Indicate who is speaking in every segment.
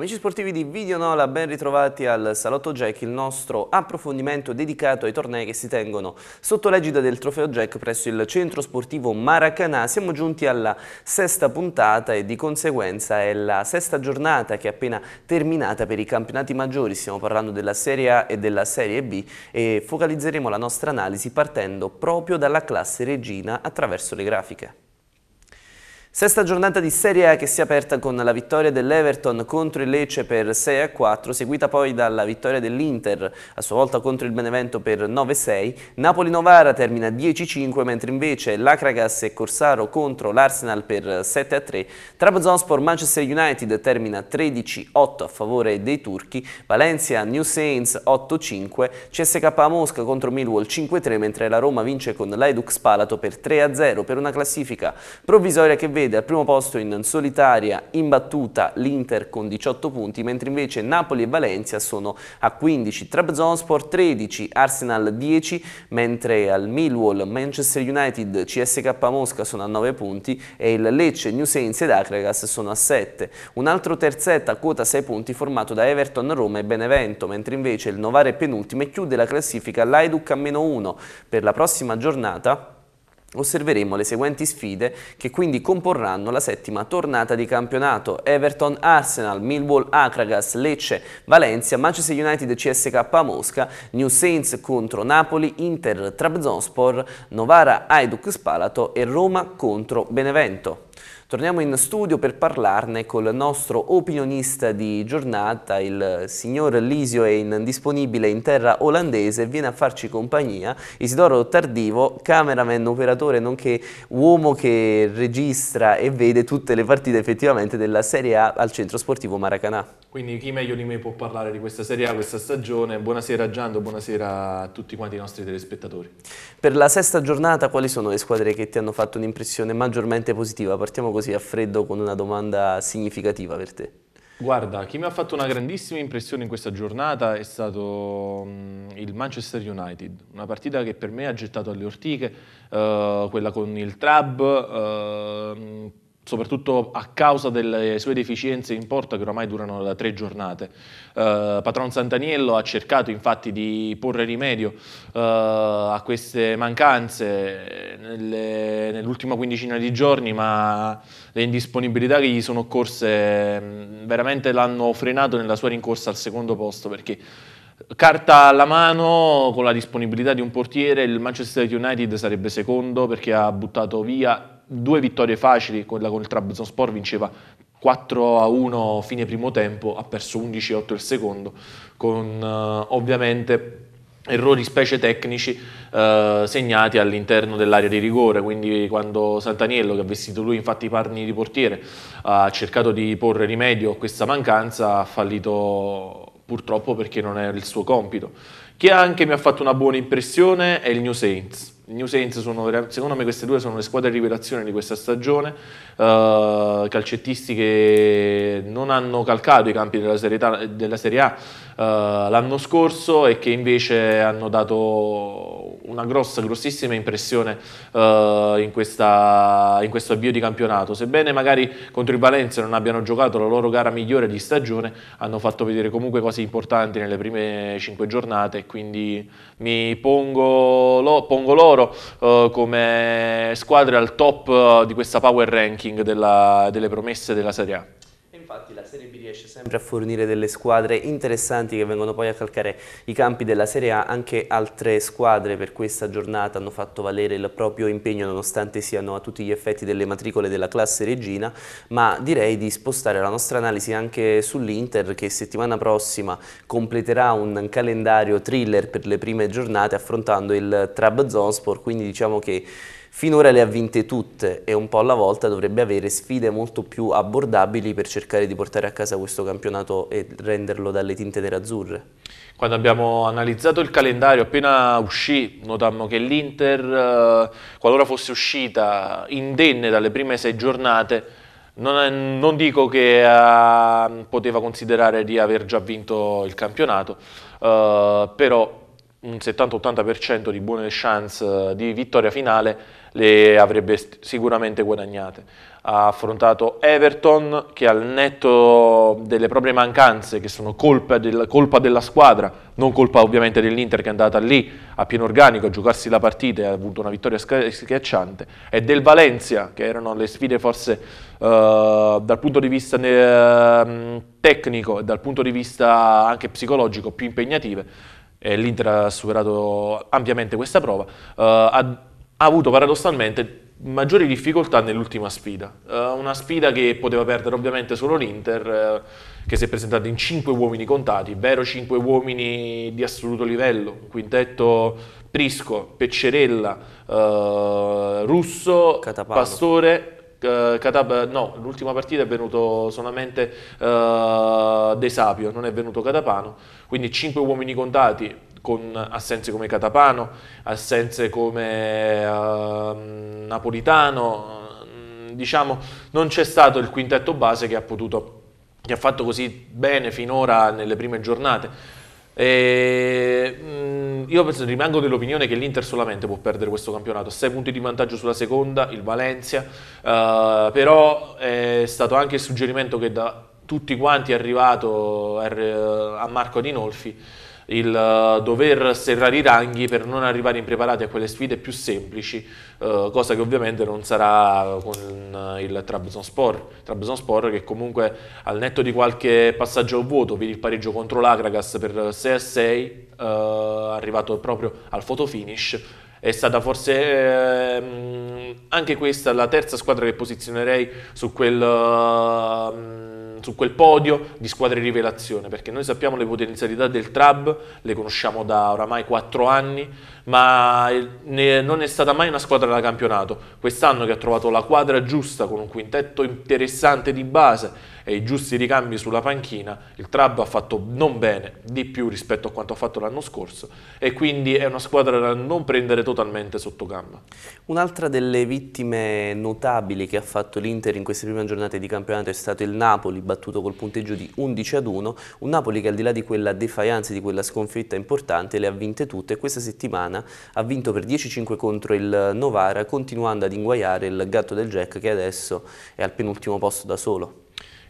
Speaker 1: Amici sportivi di Video Nola, ben ritrovati al Salotto Jack, il nostro approfondimento dedicato ai tornei che si tengono sotto l'egida del Trofeo Jack presso il centro sportivo Maracanà. Siamo giunti alla sesta puntata e di conseguenza è la sesta giornata che è appena terminata per i campionati maggiori. Stiamo parlando della Serie A e della Serie B e focalizzeremo la nostra analisi partendo proprio dalla classe regina attraverso le grafiche. Sesta giornata di Serie A che si è aperta con la vittoria dell'Everton contro il Lecce per 6 4, seguita poi dalla vittoria dell'Inter a sua volta contro il Benevento per 9 6. Napoli-Novara termina 10 5, mentre invece l'Akragas e Corsaro contro l'Arsenal per 7 3. Trabzonspor-Manchester United termina 13 8 a favore dei turchi. Valencia-New Saints 8 5. CSK Mosca contro Millwall 5 3, mentre la Roma vince con l'Aedux Spalato per 3 0 per una classifica provvisoria che vede vede al primo posto in solitaria imbattuta l'Inter con 18 punti, mentre invece Napoli e Valencia sono a 15, Trabzonspor 13, Arsenal 10, mentre al Millwall, Manchester United, CSK Mosca sono a 9 punti e il Lecce, New Saints ed Acregas sono a 7. Un altro terzetto a quota 6 punti formato da Everton, Roma e Benevento, mentre invece il Novare penultimo e chiude la classifica l'Aiduc a meno 1. Per la prossima giornata Osserveremo le seguenti sfide che quindi comporranno la settima tornata di campionato. Everton, Arsenal, Millwall, Akragas, Lecce, Valencia, Manchester United, CSK Mosca, New Saints contro Napoli, Inter, Trabzonspor, Novara, Aiduk Spalato e Roma contro Benevento. Torniamo in studio per parlarne col nostro opinionista di giornata, il signor Lisio è disponibile in terra olandese, e viene a farci compagnia Isidoro Tardivo, cameraman, operatore, nonché uomo che registra e vede tutte le partite effettivamente della Serie A al centro sportivo Maracanà.
Speaker 2: Quindi chi meglio di me può parlare di questa Serie A, questa stagione? Buonasera Giando, buonasera a tutti quanti i nostri telespettatori. Per la
Speaker 1: sesta giornata quali sono le squadre che ti hanno fatto un'impressione maggiormente positiva? Partiamo con così a freddo con una domanda significativa per te.
Speaker 2: Guarda, chi mi ha fatto una grandissima impressione in questa giornata è stato mm, il Manchester United, una partita che per me ha gettato alle ortiche, eh, quella con il Trab, eh, soprattutto a causa delle sue deficienze in porta che oramai durano da tre giornate. Eh, Patron Santaniello ha cercato infatti di porre rimedio eh, a queste mancanze nelle, nell'ultima quindicina di giorni, ma le indisponibilità che gli sono occorse mh, mm, veramente l'hanno frenato nella sua rincorsa al secondo posto perché Carta alla mano, con la disponibilità di un portiere, il Manchester United sarebbe secondo perché ha buttato via due vittorie facili, quella con il Trabzonspor vinceva 4 a 1 fine primo tempo, ha perso 11 a 8 il secondo, con eh, ovviamente errori specie tecnici eh, segnati all'interno dell'area di rigore, quindi quando Santaniello, che ha vestito lui infatti i panni di portiere, ha cercato di porre rimedio a questa mancanza, ha fallito purtroppo perché non era il suo compito. Chi anche mi ha fatto una buona impressione è il New Saints New Saints sono, secondo me queste due sono le squadre di rivelazione di questa stagione, uh, calcettisti che non hanno calcato i campi della, serietà, della Serie A uh, l'anno scorso e che invece hanno dato una grossa, grossissima impressione eh, in, questa, in, questo avvio di campionato. Sebbene magari contro il Valencia non abbiano giocato la loro gara migliore di stagione, hanno fatto vedere comunque cose importanti nelle prime cinque giornate, quindi mi pongo, lo, pongo loro eh, come squadre al top eh, di questa power ranking della, delle promesse della Serie A. Serie B riesce sempre
Speaker 1: a fornire delle squadre interessanti che vengono poi a calcare i campi della Serie A, anche altre squadre per questa giornata hanno fatto valere il proprio impegno nonostante siano a tutti gli effetti delle matricole della classe regina, ma direi di spostare la nostra analisi anche sull'Inter che settimana prossima completerà un calendario thriller per le prime giornate affrontando il Trabzonspor, quindi diciamo che Finora le ha vinte tutte e un po' alla volta dovrebbe avere sfide molto più
Speaker 2: abbordabili
Speaker 1: per cercare di portare a casa questo campionato e renderlo dalle tinte nerazzurre.
Speaker 2: Quando abbiamo analizzato il calendario appena uscì notammo che l'Inter, eh, qualora fosse uscita indenne dalle prime sei giornate, non, non dico che uh, poteva considerare di aver già vinto il campionato, uh, però un 70-80% di buone chance di vittoria finale le avrebbe sicuramente guadagnate. Ha affrontato Everton che al netto delle proprie mancanze, che sono colpa, del, colpa della squadra, non colpa ovviamente dell'Inter che è andata lì a pieno organico a giocarsi la partita e ha avuto una vittoria schiacciante, e del Valencia che erano le sfide forse uh, dal punto di vista uh, tecnico e dal punto di vista anche psicologico più impegnative. E L'Inter ha superato ampiamente questa prova. Uh, ha ha avuto paradossalmente maggiori difficoltà nell'ultima sfida. Eh, una sfida che poteva perdere ovviamente solo l'Inter, eh, che si è presentata in 5 uomini contati, vero 5 uomini di assoluto livello, un quintetto Prisco, Peccerella, eh, Russo, Catapano. Pastore, eh, Catab no, l'ultima partita è venuto solamente uh, De Sapio, non è venuto Catapano, quindi 5 uomini contati, con assenze come Catapano, assenze come uh, Napolitano, mm, diciamo non c'è stato il quintetto base che ha, potuto, che ha fatto così bene finora nelle prime giornate. E, mh, mm, io penso, rimango dell'opinione che l'Inter solamente può perdere questo campionato. 6 punti di vantaggio sulla seconda, il Valencia, uh, però è stato anche il suggerimento che da tutti quanti è arrivato a Marco Adinolfi il eh, dover serrare i ranghi per non arrivare impreparati a quelle sfide più semplici, eh, cosa che ovviamente non sarà con eh, il Trabzonspor. Trabzonspor che comunque al netto di qualche passaggio a vuoto, vedi il pareggio contro l'Agragas per 6 6, eh, arrivato proprio al fotofinish, è stata forse eh, anche questa la terza squadra che posizionerei su quel... Ehm, su quel podio di squadre rivelazione, perché noi sappiamo le potenzialità del Trab, le conosciamo da oramai 4 anni, ma ne, non è stata mai una squadra da campionato. Quest'anno che ha trovato la quadra giusta con un quintetto interessante di base e i giusti ricambi sulla panchina, il Trab ha fatto non bene, di più rispetto a quanto ha fatto l'anno scorso e quindi è una squadra da non prendere totalmente sotto gamba.
Speaker 1: Un'altra delle vittime notabili che ha fatto l'Inter in queste prime giornate di campionato è stato il Napoli, battuto col punteggio di 11 ad 1, un Napoli che al di là di quella defianza, di quella sconfitta importante, le ha vinte tutte e questa settimana ha vinto per 10-5 contro il Novara, continuando ad inguaiare il gatto del Jack che adesso è al penultimo posto da solo.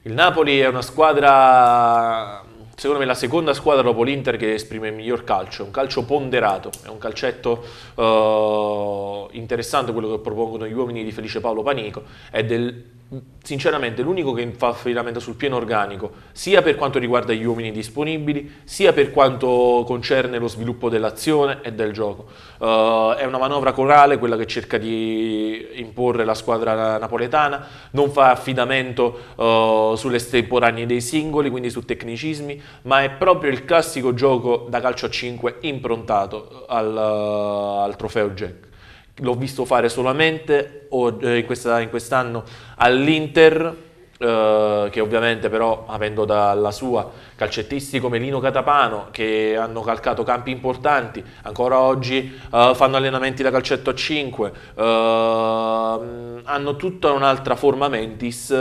Speaker 2: Il Napoli è una squadra, secondo me la seconda squadra dopo l'Inter che esprime il miglior calcio, è un calcio ponderato, è un calcetto uh, interessante quello che propongono gli uomini di Felice Paolo Panico, è del sinceramente l'unico che fa affidamento sul pieno organico, sia per quanto riguarda gli uomini disponibili, sia per quanto concerne lo sviluppo dell'azione e del gioco. Uh, è una manovra corale quella che cerca di imporre la squadra napoletana, non fa affidamento uh, sulle estemporanee dei singoli, quindi su tecnicismi, ma è proprio il classico gioco da calcio a 5 improntato al, uh, al trofeo Jack l'ho visto fare solamente eh, in, questa, in quest'anno all'Inter, eh, che ovviamente però avendo dalla sua calcettisti come Lino Catapano che hanno calcato campi importanti, ancora oggi eh, fanno allenamenti da calcetto a 5, eh, hanno tutta un'altra forma mentis,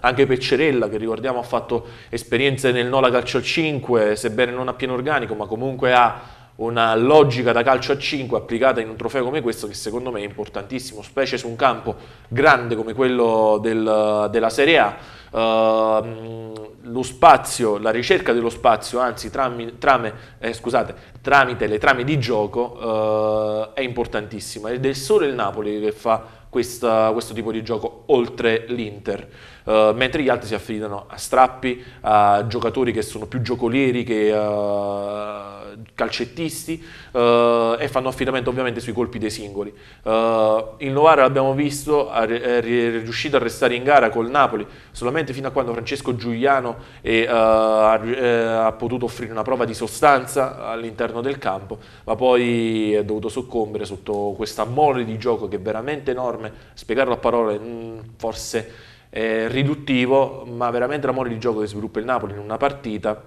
Speaker 2: anche Peccerella che ricordiamo ha fatto esperienze nel Nola Calcio 5, sebbene non a pieno organico ma comunque ha una logica da calcio a 5 applicata in un trofeo come questo che secondo me è importantissimo, specie su un campo grande come quello del, della Serie A. Uh, lo spazio, la ricerca dello spazio, anzi trami, trame, eh, scusate, tramite le trame di gioco uh, è importantissima ed è solo il Napoli che fa questa, questo tipo di gioco oltre l'Inter, uh, mentre gli altri si affidano a strappi, a giocatori che sono più giocolieri, che eh, calcettisti eh, e fanno affidamento ovviamente sui colpi dei singoli. Eh, il Novara l'abbiamo visto, è riuscito a restare in gara col Napoli solamente fino a quando Francesco Giuliano è, eh, eh, ha potuto offrire una prova di sostanza all'interno del campo, ma poi è dovuto soccombere sotto questa mole di gioco che è veramente enorme, spiegarlo a parole mm, forse È riduttivo, ma veramente la mole di gioco che sviluppa il Napoli in una partita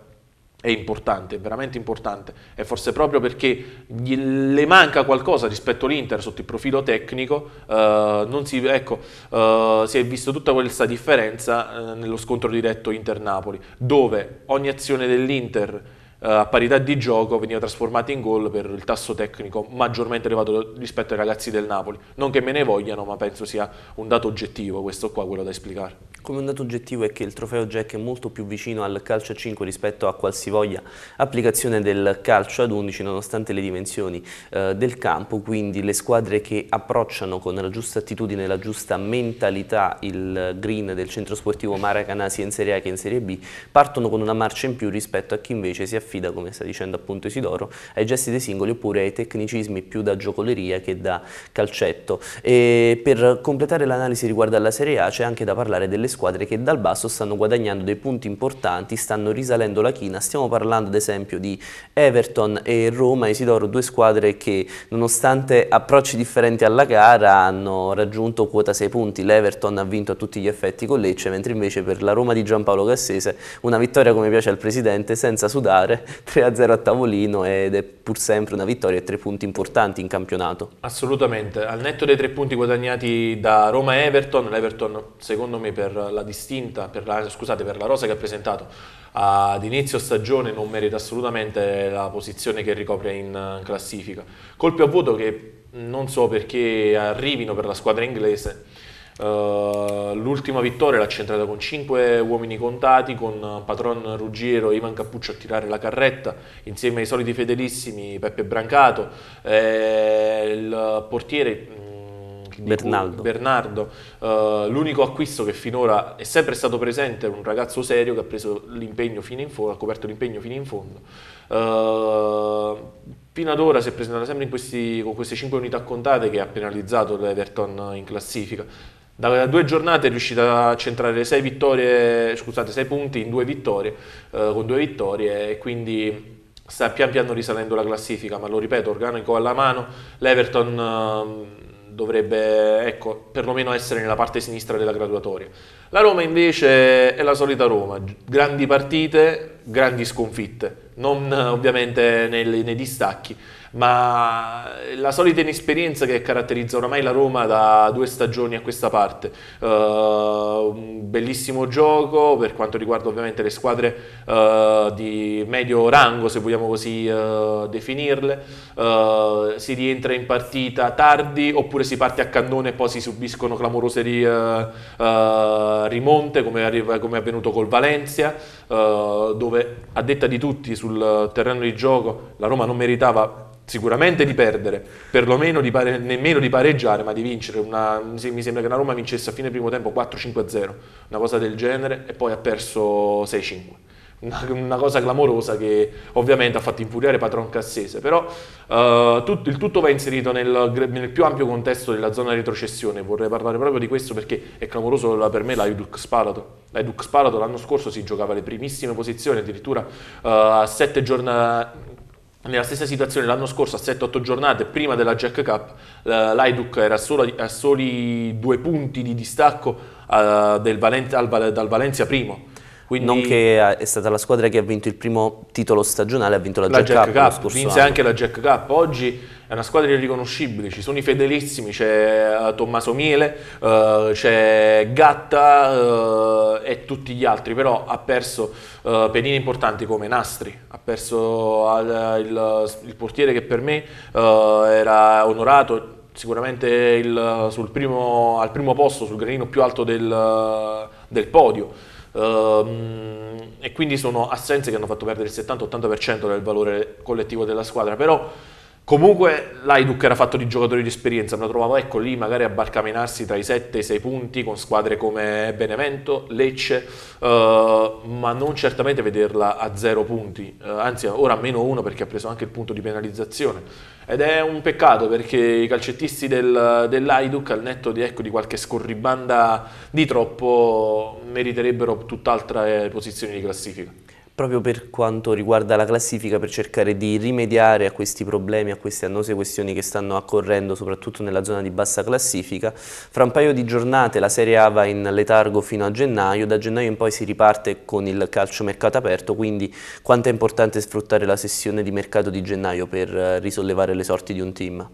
Speaker 2: è importante, veramente importante. E forse proprio perché gli, le manca qualcosa rispetto all'Inter sotto il profilo tecnico, eh, si, ecco, eh, si, è vista tutta questa differenza eh, nello scontro diretto Inter-Napoli, dove ogni azione dell'Inter eh, a parità di gioco veniva trasformato in gol per il tasso tecnico maggiormente elevato rispetto ai ragazzi del Napoli. Non che me ne vogliano, ma penso sia un dato oggettivo questo qua, quello da esplicare.
Speaker 1: Come un dato oggettivo è che il trofeo Jack è molto più vicino al calcio a 5 rispetto a qualsivoglia applicazione del calcio ad 11 nonostante le dimensioni eh, del campo, quindi le squadre che approcciano con la giusta attitudine, la giusta mentalità il green del centro sportivo Maracanã sia in Serie A che in Serie B partono con una marcia in più rispetto a chi invece si affida affida, come sta dicendo appunto Isidoro, ai gesti dei singoli oppure ai tecnicismi più da giocoleria che da calcetto. E per completare l'analisi riguardo alla Serie A c'è anche da parlare delle squadre che dal basso stanno guadagnando dei punti importanti, stanno risalendo la china, stiamo parlando ad esempio di Everton e Roma, Isidoro, due squadre che nonostante approcci differenti alla gara hanno raggiunto quota 6 punti, l'Everton ha vinto a tutti gli effetti con Lecce, mentre invece per la Roma di Giampaolo Cassese una vittoria come piace al presidente senza sudare 3-0 a tavolino ed è pur sempre una vittoria e tre punti importanti in campionato.
Speaker 2: Assolutamente, al netto dei tre punti guadagnati da Roma e Everton, l'Everton secondo me per la distinta, per la, scusate, per la rosa che ha presentato ad inizio stagione non merita assolutamente la posizione che ricopre in classifica. Colpi a vuoto che non so perché arrivino per la squadra inglese, eh, l'ultima vittoria l'ha centrata con 5 uomini contati, con Patron Ruggiero e Ivan Cappuccio a tirare la carretta, insieme ai soliti fedelissimi Peppe Brancato, eh, il portiere mm, Bernardo, Bernardo uh, l'unico acquisto che finora è sempre stato presente è un ragazzo serio che ha preso l'impegno fino in fondo, ha coperto l'impegno fino in fondo. Uh, fino ad ora si è presentato sempre questi, con queste 5 unità contate che ha penalizzato l'Everton in classifica. Da due giornate è riuscita a centrare 6, vittorie, scusate, 6 punti in due vittorie, eh, con due vittorie e quindi sta pian piano risalendo la classifica, ma lo ripeto, organico alla mano, l'Everton eh, dovrebbe ecco, perlomeno essere nella parte sinistra della graduatoria. La Roma invece è la solita Roma, grandi partite, grandi sconfitte, non ovviamente nei, nei distacchi, ma la solita inesperienza che caratterizza ormai la Roma da due stagioni a questa parte. Uh, un bellissimo gioco per quanto riguarda ovviamente le squadre uh, di medio rango, se vogliamo così uh, definirle. si rientra in partita tardi oppure si parte a cannone e poi si subiscono clamorose ri, rimonte come, come, è avvenuto col Valencia, dove a detta di tutti sul terreno di gioco la Roma non meritava sicuramente di perdere, perlomeno di pare, nemmeno di pareggiare, ma di vincere. Una, mi sembra che la Roma vincesse a fine primo tempo 4-5-0, una cosa del genere, e poi ha perso 6-5. Una, una, cosa clamorosa che ovviamente ha fatto infuriare Patron Cassese, però eh, tutto, il tutto va inserito nel, nel, più ampio contesto della zona retrocessione, vorrei parlare proprio di questo perché è clamoroso per me la Edux Palato. La Edux Palato l'anno scorso si giocava le primissime posizioni, addirittura eh, a sette giornate nella stessa situazione l'anno scorso, a 7-8 giornate prima della Jack Cup, l'Aiduc era a soli due punti di distacco eh, dal Valencia primo quindi, Nonché
Speaker 1: eh, è stata la squadra che ha vinto il primo titolo stagionale, ha vinto la, la Jack, Jack Cup, Cup vinse anno. anche
Speaker 2: la Jack Cup. Oggi è una squadra irriconoscibile, ci sono i fedelissimi, c'è eh, Tommaso Miele, uh, c'è Gatta uh, e tutti gli altri, però ha perso uh, pedine importanti come Nastri, ha perso al, il, il, portiere che per me era onorato, sicuramente il, primo, al primo posto, sul granino più alto del, del podio Ehm, e quindi sono assenze che hanno fatto perdere il 70-80% del valore collettivo della squadra, però Comunque l'Aiduc era fatto di giocatori di esperienza, ma trovavo ecco lì magari a barcamenarsi tra i 7 e i 6 punti con squadre come Benevento, Lecce, uh, ma non certamente vederla a 0 punti, uh, anzi ora a meno 1 perché ha preso anche il punto di penalizzazione. Ed è un peccato perché i calcettisti del, dell'Aiduc, al netto di, ecco, di, qualche scorribanda di troppo, meriterebbero tutt'altre posizioni di classifica
Speaker 1: proprio per quanto riguarda la classifica per cercare di rimediare a questi problemi, a queste annose questioni che stanno accorrendo soprattutto nella zona di bassa classifica. Fra un paio di giornate la Serie A va in letargo fino a gennaio, da gennaio in poi si riparte con il calcio mercato aperto, quindi quanto è importante sfruttare la sessione di mercato di gennaio per eh, risollevare le sorti di un team?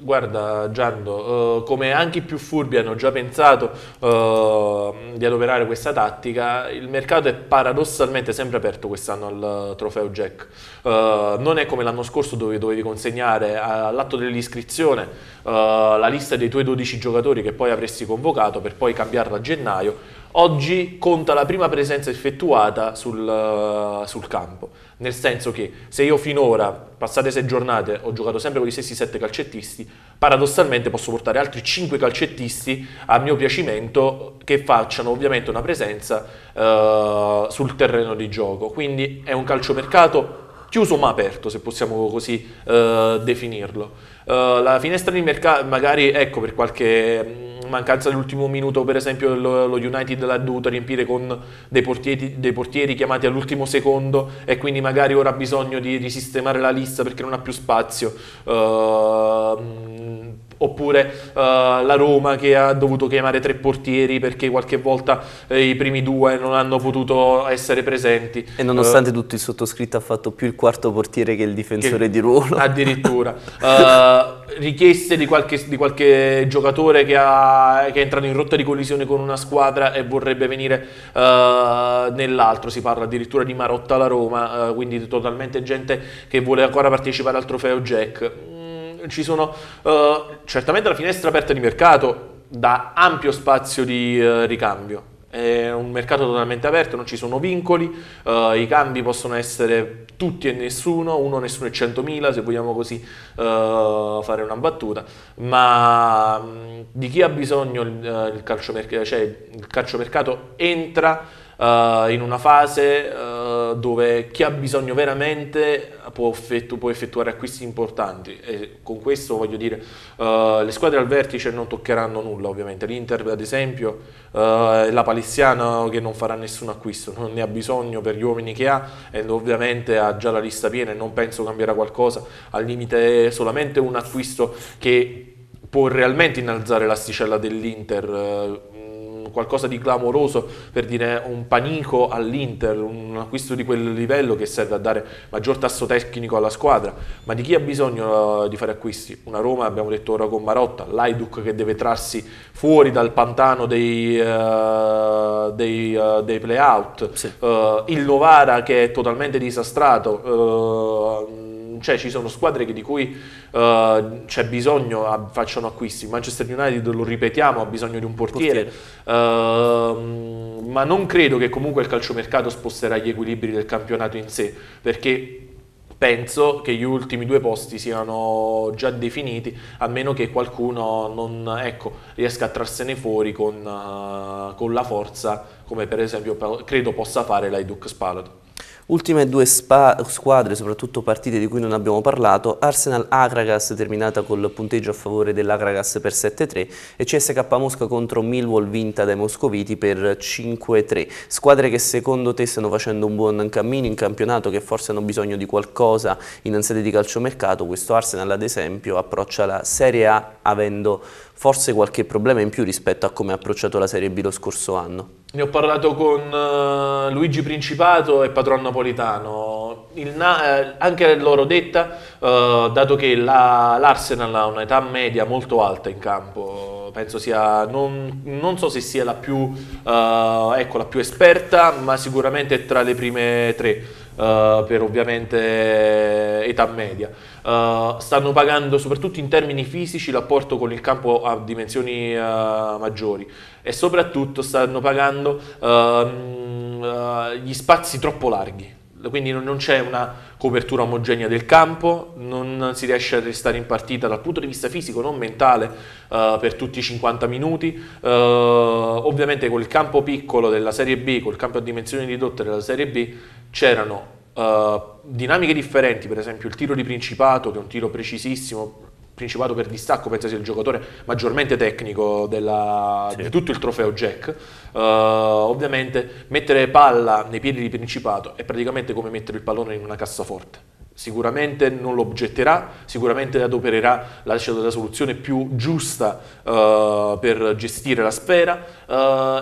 Speaker 2: Guarda Giando, eh, come anche i più furbi hanno già pensato eh, di adoperare questa tattica, il mercato è paradossalmente sempre aperto quest'anno al trofeo Jack. Eh, non è come l'anno scorso dove dovevi consegnare all'atto dell'iscrizione eh, la lista dei tuoi 12 giocatori che poi avresti convocato per poi cambiarla a gennaio Oggi conta la prima presenza effettuata sul, eh, sul campo, nel senso che se io finora, passate sei giornate, ho giocato sempre con gli stessi sette calcettisti, paradossalmente posso portare altri cinque calcettisti a mio piacimento che facciano ovviamente una presenza eh, sul terreno di gioco. Quindi è un calciomercato chiuso ma aperto, se possiamo così eh, definirlo. Eh, la finestra di mercato, magari ecco per qualche mm, mancanza dell'ultimo minuto, per esempio lo, lo, United l'ha dovuto riempire con dei portieri, dei portieri, chiamati all'ultimo secondo e quindi magari ora ha bisogno di risistemare la lista perché non ha più spazio. Eh, mm, oppure uh, la Roma che ha dovuto chiamare tre portieri perché qualche volta eh, i primi due non hanno potuto essere presenti. E nonostante uh,
Speaker 1: tutto il sottoscritto ha fatto più il quarto portiere che il difensore che, di ruolo. Addirittura.
Speaker 2: uh, richieste di qualche, di qualche giocatore che, ha, che, è entrato in rotta di collisione con una squadra e vorrebbe venire nell'altro, si parla addirittura di Marotta alla Roma, quindi totalmente gente che vuole ancora partecipare al trofeo Jack ci sono eh, certamente la finestra aperta di mercato dà ampio spazio di eh, ricambio. È un mercato totalmente aperto, non ci sono vincoli, eh, i cambi possono essere tutti e nessuno, uno nessuno e 100.000 se vogliamo così eh, fare una battuta, ma mh, mm, di chi ha bisogno il, eh, il calciomercato, cioè il calciomercato entra uh, in una fase uh, dove chi ha bisogno veramente può, effettu- può effettuare acquisti importanti e con questo voglio dire uh, le squadre al vertice non toccheranno nulla ovviamente, l'Inter ad esempio la Palissiana che non farà nessun acquisto, non ne ha bisogno per gli uomini che ha e ovviamente ha già la lista piena e non penso cambierà qualcosa, al limite è solamente un acquisto che può realmente innalzare l'asticella dell'Inter qualcosa di clamoroso, per dire un panico all'Inter, un acquisto di quel livello che serve a dare maggior tasso tecnico alla squadra, ma di chi ha bisogno eh, di fare acquisti? Una Roma, abbiamo detto ora con Marotta, l'Aiduc che deve trarsi fuori dal pantano dei, uh, dei, uh, dei playout, sì. uh, il Novara che è totalmente disastrato, cioè, ci sono squadre di cui uh, c'è bisogno, a, facciano acquisti. Manchester United, lo ripetiamo, ha bisogno di un portiere. portiere. Uh, ma non credo che comunque il calciomercato sposterà gli equilibri del campionato in sé, perché penso che gli ultimi due posti siano già definiti, a meno che qualcuno non ecco, riesca a trarsene fuori con, uh, con, la forza, come per esempio credo possa fare la l'Aiduc Spalato.
Speaker 1: Ultime due squadre, soprattutto partite di cui non abbiamo parlato, Arsenal-Agragas terminata col punteggio a favore dell'Agragas per 7-3 e CSK Mosca contro Millwall vinta dai moscoviti per 5-3. Squadre che secondo te stanno facendo un buon cammino in campionato, che forse hanno bisogno di qualcosa in sede di calciomercato. Questo Arsenal ad esempio approccia la Serie A avendo forse qualche problema in più rispetto a come ha approcciato la Serie B lo scorso anno.
Speaker 2: Ne ho parlato con eh, Luigi Principato e Padron Napolitano, Na eh, anche loro detta, eh, dato che l'Arsenal ha un'età media molto alta in campo, penso sia, non, non so se sia la più, eh, ecco, la più esperta, ma sicuramente è tra le prime tre. Uh, per ovviamente età media. Eh, stanno pagando soprattutto in termini fisici l'apporto con il campo a dimensioni uh, maggiori e soprattutto stanno pagando uh, gli spazi troppo larghi quindi non, c'è una copertura omogenea del campo, non si riesce a restare in partita dal punto di vista fisico, non mentale, uh, per tutti i 50 minuti. Uh, ovviamente col campo piccolo della Serie B, col campo a dimensioni ridotte della Serie B, c'erano eh, dinamiche differenti, per esempio il tiro di Principato, che è un tiro precisissimo, Principato per distacco, pensa sia il giocatore maggiormente tecnico della, sì. di tutto il trofeo Jack. Uh, ovviamente mettere palla nei piedi di Principato è praticamente come mettere il pallone in una cassaforte sicuramente non lo oggetterà, sicuramente adopererà la, cioè, la soluzione più giusta uh, per gestire la sfera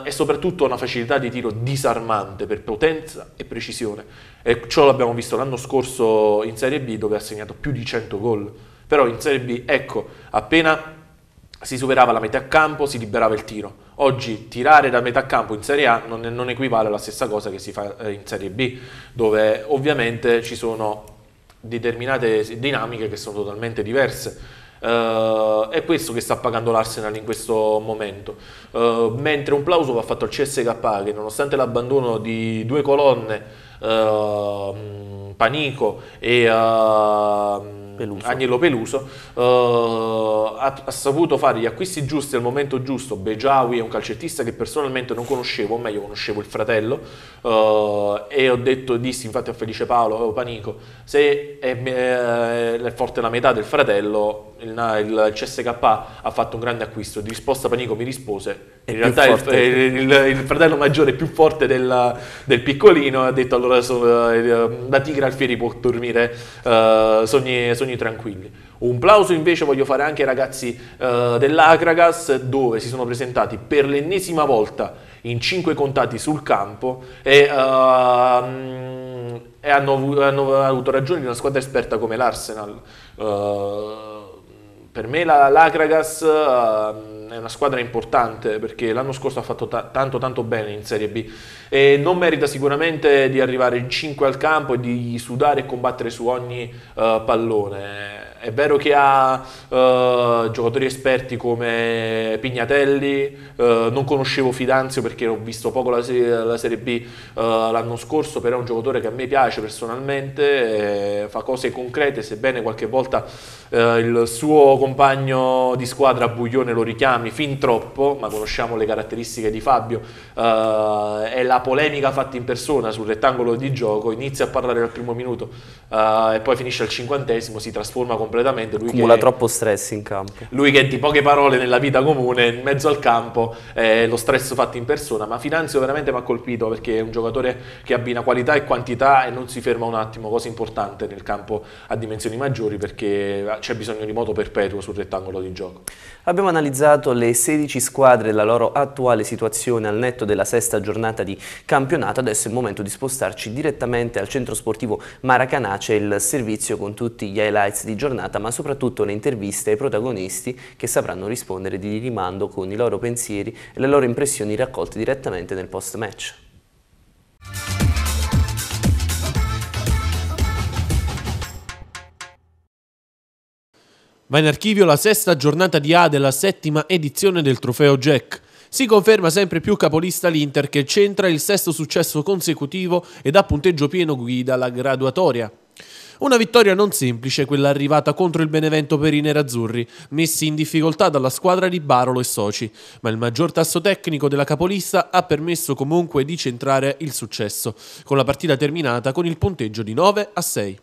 Speaker 2: uh, e soprattutto una facilità di tiro disarmante per potenza e precisione. E ciò l'abbiamo visto l'anno scorso in Serie B dove ha segnato più di 100 gol. Però in Serie B, ecco, appena si superava la metà campo, si liberava il tiro. Oggi tirare da metà campo in Serie A non, non equivale alla stessa cosa che si fa eh, in Serie B, dove ovviamente ci sono determinate dinamiche che sono totalmente diverse. Uh, è questo che sta pagando l'Arsenal in questo momento. Uh, mentre un plauso va fatto al CSK che nonostante l'abbandono di due colonne, uh, Panico e Peluso. Agnello Peluso, ha, ha, saputo fare gli acquisti giusti al momento giusto. Bejawi è un calcettista che personalmente non conoscevo, o meglio conoscevo il fratello, uh, e ho detto, dissi infatti a Felice Paolo, oh, Panico, se è, eh, è, forte la metà del fratello, il, il, CSK ha fatto un grande acquisto. Di risposta Panico mi rispose, in realtà il, il, il, fratello maggiore è più forte del, del piccolino, ha detto allora so, eh, la ehm, tigre Alfieri può dormire uh, sogni, sogni tranquilli. Un plauso invece voglio fare anche ai ragazzi uh, dell'Acragas dove si sono presentati per l'ennesima volta in 5 contatti sul campo e, uh, e hanno, hanno, avuto ragione di una squadra esperta come l'Arsenal. Uh, per me la, l'Acragas uh, ehm, è una squadra importante perché l'anno scorso ha fatto ta- tanto tanto bene in Serie B e non merita sicuramente di arrivare in 5 al campo e di sudare e combattere su ogni eh, pallone è vero che ha uh, giocatori esperti come Pignatelli, uh, non conoscevo Fidanzio perché ho visto poco la, la Serie B uh, l'anno scorso, però è un giocatore che a me piace personalmente, eh, fa cose concrete, sebbene qualche volta il suo compagno di squadra Buglione lo richiami fin troppo, ma conosciamo le caratteristiche di Fabio, è la polemica fatta in persona sul rettangolo di gioco, inizia a parlare al primo minuto e poi finisce al cinquantesimo, si trasforma completamente completamente. Lui Accumula che, troppo stress in campo. Lui che di poche parole nella vita comune, in mezzo al campo, eh, lo stress fatto in persona, ma Finanzio veramente mi ha colpito perché è un giocatore che abbina qualità e quantità e non si ferma un attimo, cosa importante nel campo a dimensioni maggiori perché c'è bisogno di moto perpetuo sul rettangolo di gioco.
Speaker 1: Abbiamo analizzato le 16 squadre e la loro attuale situazione al netto della sesta giornata di campionato, adesso è il momento di spostarci direttamente al centro sportivo Maracanà, c'è il servizio con tutti gli highlights di giornata giornata, ma soprattutto le interviste ai protagonisti che sapranno rispondere di rimando con i loro pensieri e le loro impressioni raccolte direttamente nel post-match.
Speaker 2: Va in archivio la sesta giornata di A della settima edizione del trofeo Jack. Si conferma sempre più capolista l'Inter che centra il sesto successo consecutivo ed ha punteggio pieno guida alla graduatoria. Una vittoria non semplice quella arrivata contro il Benevento per i nerazzurri, messi in difficoltà dalla squadra di Barolo e Soci, ma il maggior tasso tecnico della capolista ha permesso comunque di centrare il successo, con la partita terminata con il punteggio di 9 a 6.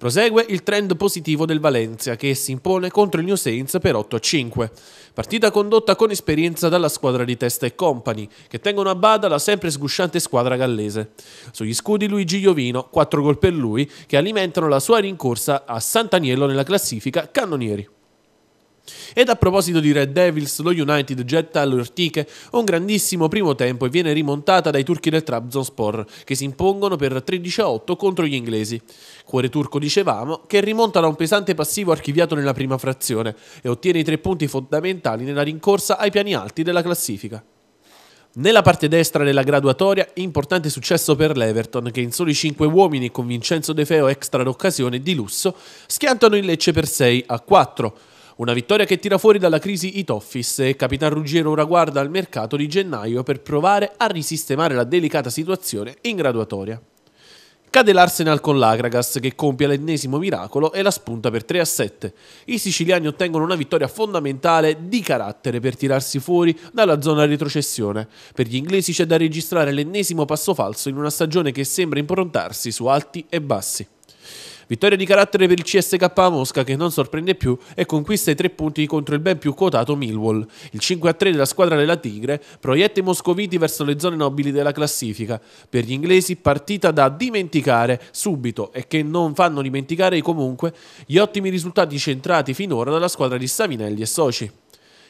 Speaker 2: Prosegue il trend positivo del Valencia che si impone contro il New Saints per 8-5. Partita condotta con esperienza dalla squadra di Testa e Company che tengono a bada la sempre sgusciante squadra gallese. Sugli scudi Luigi Iovino, 4 gol per lui, che alimentano la sua rincorsa a Sant'Aniello nella classifica cannonieri. Ed a proposito di Red Devils, lo United getta all'ortiche un grandissimo primo tempo e viene rimontata dai turchi del Trabzonspor, che si impongono per 13 a 8 contro gli inglesi. Cuore turco, dicevamo, che rimonta da un pesante passivo archiviato nella prima frazione e ottiene i tre punti fondamentali nella rincorsa ai piani alti della classifica. Nella parte destra della graduatoria, importante successo per l'Everton, che in soli 5 uomini con Vincenzo De Feo extra d'occasione di lusso, schiantano il Lecce per 6 a 4. Una vittoria che tira fuori dalla crisi i Toffis e Capitan Ruggiero ora guarda al mercato di gennaio per provare a risistemare la delicata situazione in graduatoria. Cade l'Arsenal con l'Agragas che compie l'ennesimo miracolo e la spunta per 3 7. I siciliani ottengono una vittoria fondamentale di carattere per tirarsi fuori dalla zona retrocessione. Per gli inglesi c'è da registrare l'ennesimo passo falso in una stagione che sembra improntarsi su alti e bassi. Vittoria di carattere per il CSK Mosca che non sorprende più e conquista i tre punti contro il ben più quotato Millwall. Il 5-3 della squadra della Tigre proietta i moscoviti verso le zone nobili della classifica. Per gli inglesi partita da dimenticare subito e che non fanno dimenticare comunque gli ottimi risultati centrati finora dalla squadra di Savinelli e Soci.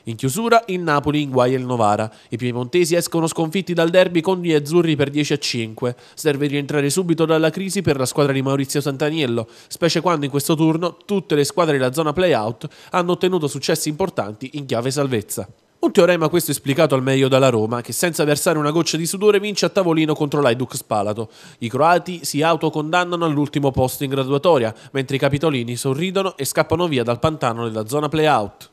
Speaker 2: In chiusura, il Napoli in inguaia il Novara. I piemontesi escono sconfitti dal derby con gli azzurri per 10 a 5. Serve rientrare subito dalla crisi per la squadra di Maurizio Santaniello, specie quando in questo turno tutte le squadre della zona play-out hanno ottenuto successi importanti in chiave salvezza. Un teorema questo esplicato al meglio dalla Roma, che senza versare una goccia di sudore vince a tavolino contro l'Aiduk Spalato. I croati si autocondannano all'ultimo posto in graduatoria, mentre i capitolini sorridono e scappano via dal pantano della zona play-out.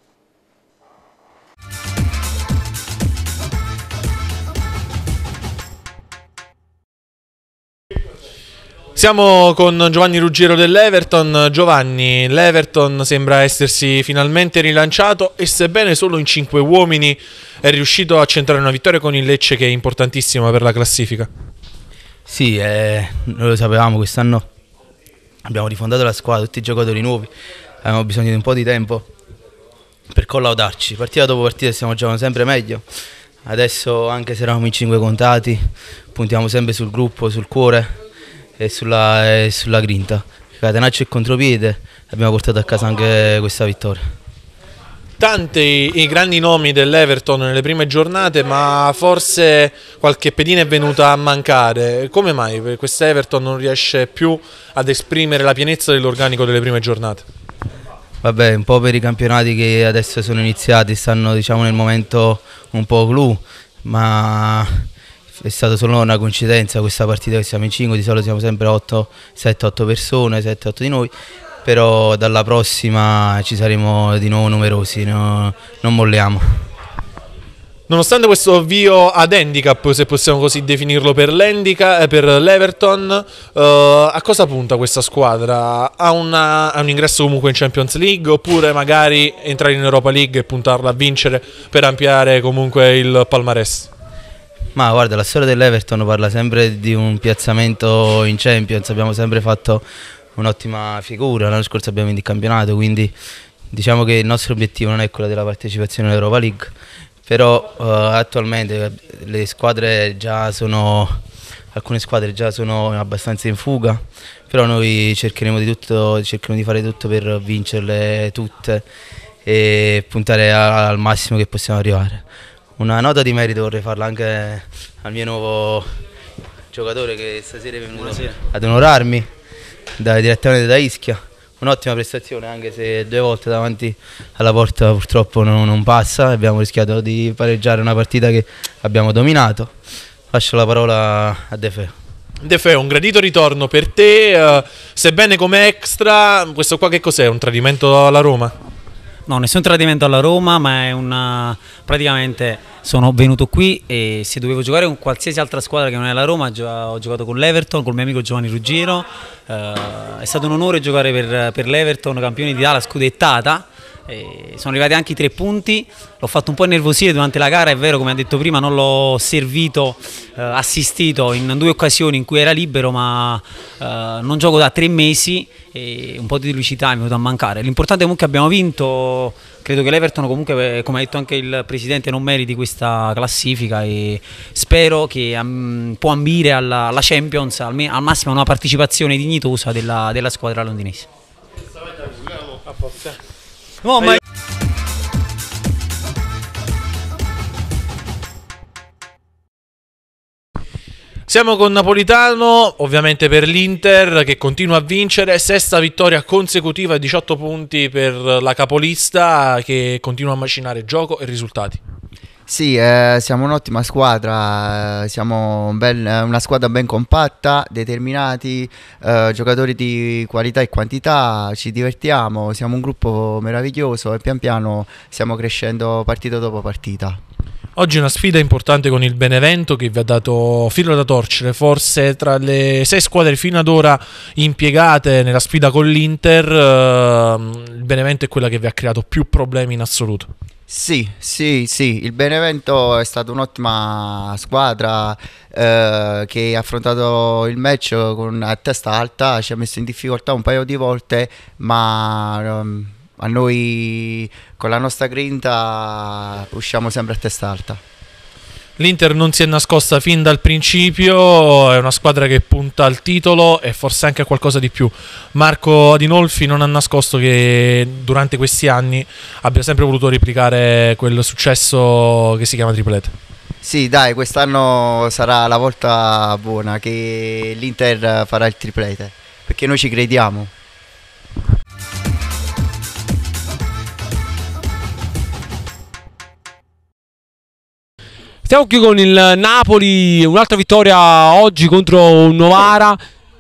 Speaker 2: Siamo con Giovanni Ruggiero dell'Everton. Giovanni, l'Everton sembra essersi finalmente rilanciato e sebbene solo in 5 uomini è riuscito a centrare una vittoria con il Lecce che è importantissima per la classifica. Sì, eh, noi lo sapevamo, quest'anno abbiamo rifondato
Speaker 3: la squadra, tutti i giocatori nuovi, avevamo bisogno di un po' di tempo per collaudarci. Partita dopo partita stiamo giocando sempre meglio. Adesso anche se eravamo in 5 contati, puntiamo sempre sul gruppo, sul cuore e sulla, e sulla grinta. Catenaccio e contropiede abbiamo portato a casa anche questa vittoria.
Speaker 2: Tanti i grandi nomi dell'Everton nelle prime giornate, ma forse qualche pedina è venuta a mancare. Come mai questa Everton non riesce più ad esprimere la pienezza dell'organico delle prime giornate?
Speaker 3: Vabbè, un po' per i campionati che adesso sono iniziati, stanno diciamo, nel momento un po' clou, ma è stata solo una coincidenza questa partita che siamo in 5, di solito siamo sempre 7-8 persone, 7-8 di noi, però dalla prossima ci saremo di nuovo numerosi, no, non molliamo.
Speaker 2: Nonostante questo avvio ad handicap, se possiamo così definirlo, per, eh, l'Everton, eh, a cosa punta questa squadra? Ha, una, ha, un ingresso comunque in Champions League oppure magari entrare in Europa League e puntarla a vincere per ampliare comunque il palmarès? Ma guarda, la storia dell'Everton
Speaker 3: parla sempre di un piazzamento in Champions, abbiamo sempre fatto un'ottima figura, l'anno scorso abbiamo vinto il campionato, quindi diciamo che il nostro obiettivo non è quello della partecipazione all'Europa League, però uh, attualmente le squadre già sono alcune squadre già sono abbastanza in fuga, però noi cercheremo di, tutto, cercheremo di fare tutto per vincerle tutte e puntare al massimo che possiamo arrivare una nota di merito vorrei farla anche al mio nuovo giocatore che stasera è venuto Buonasera. ad onorarmi da, direttamente da Ischia. Un'ottima prestazione anche se due volte davanti alla porta purtroppo non, non passa, abbiamo rischiato di pareggiare una partita che abbiamo dominato. Lascio la parola
Speaker 4: a De Feo.
Speaker 2: De Feo, un gradito ritorno per te, eh, sebbene come extra,
Speaker 4: questo qua che cos'è? Un tradimento alla Roma? no, nessun tradimento alla Roma, ma è una... praticamente sono venuto qui e se dovevo giocare con qualsiasi altra squadra che non è la Roma, ho giocato con l'Everton, col mio amico Giovanni Ruggero, eh, è stato un onore giocare per, per l'Everton, campione di d'Italia, scudettata, eh, sono arrivati anche i tre punti, l'ho fatto un po' nervosire durante la gara, è vero come ha detto prima non l'ho servito, eh, assistito in due occasioni in cui era libero ma eh, non gioco da tre mesi e un po' di lucidità mi è venuta a mancare. L'importante comunque che abbiamo vinto, credo che l'Everton comunque, come ha detto anche il Presidente, non meriti questa classifica e spero che um, può ambire alla, alla Champions, al, al, massimo una partecipazione dignitosa della, della squadra londinese. No, ma...
Speaker 2: Siamo con Napolitano, ovviamente per l'Inter che continua a vincere, sesta vittoria consecutiva e 18 punti per la capolista che continua a macinare gioco e risultati.
Speaker 5: Sì, eh, siamo un'ottima squadra, eh, siamo un bel, eh, una squadra ben compatta, determinati, eh, giocatori di qualità e quantità, ci divertiamo, siamo un gruppo meraviglioso e pian piano stiamo crescendo partita dopo partita.
Speaker 2: Oggi una sfida importante con il Benevento che vi ha dato filo da torcere, forse tra le sei squadre fino ad ora impiegate nella sfida con l'Inter, ehm, il Benevento è quella che vi ha creato più problemi in assoluto.
Speaker 5: Sì, sì, sì, il Benevento è stata un'ottima squadra eh, che ha affrontato il match con a testa alta, ci ha messo in difficoltà un paio di volte, ma... Um, ma noi con la nostra grinta usciamo sempre a testa alta. L'Inter non si è nascosta fin dal
Speaker 2: principio, è una squadra che punta al titolo e forse anche a qualcosa di più. Marco Adinolfi non ha nascosto che durante questi anni abbia sempre voluto replicare quel successo che si chiama triplete.
Speaker 5: Sì, dai, quest'anno sarà la volta buona che l'Inter farà il triplete, perché noi ci crediamo.
Speaker 6: Stiamo qui con il Napoli, un'altra vittoria oggi contro un Novara,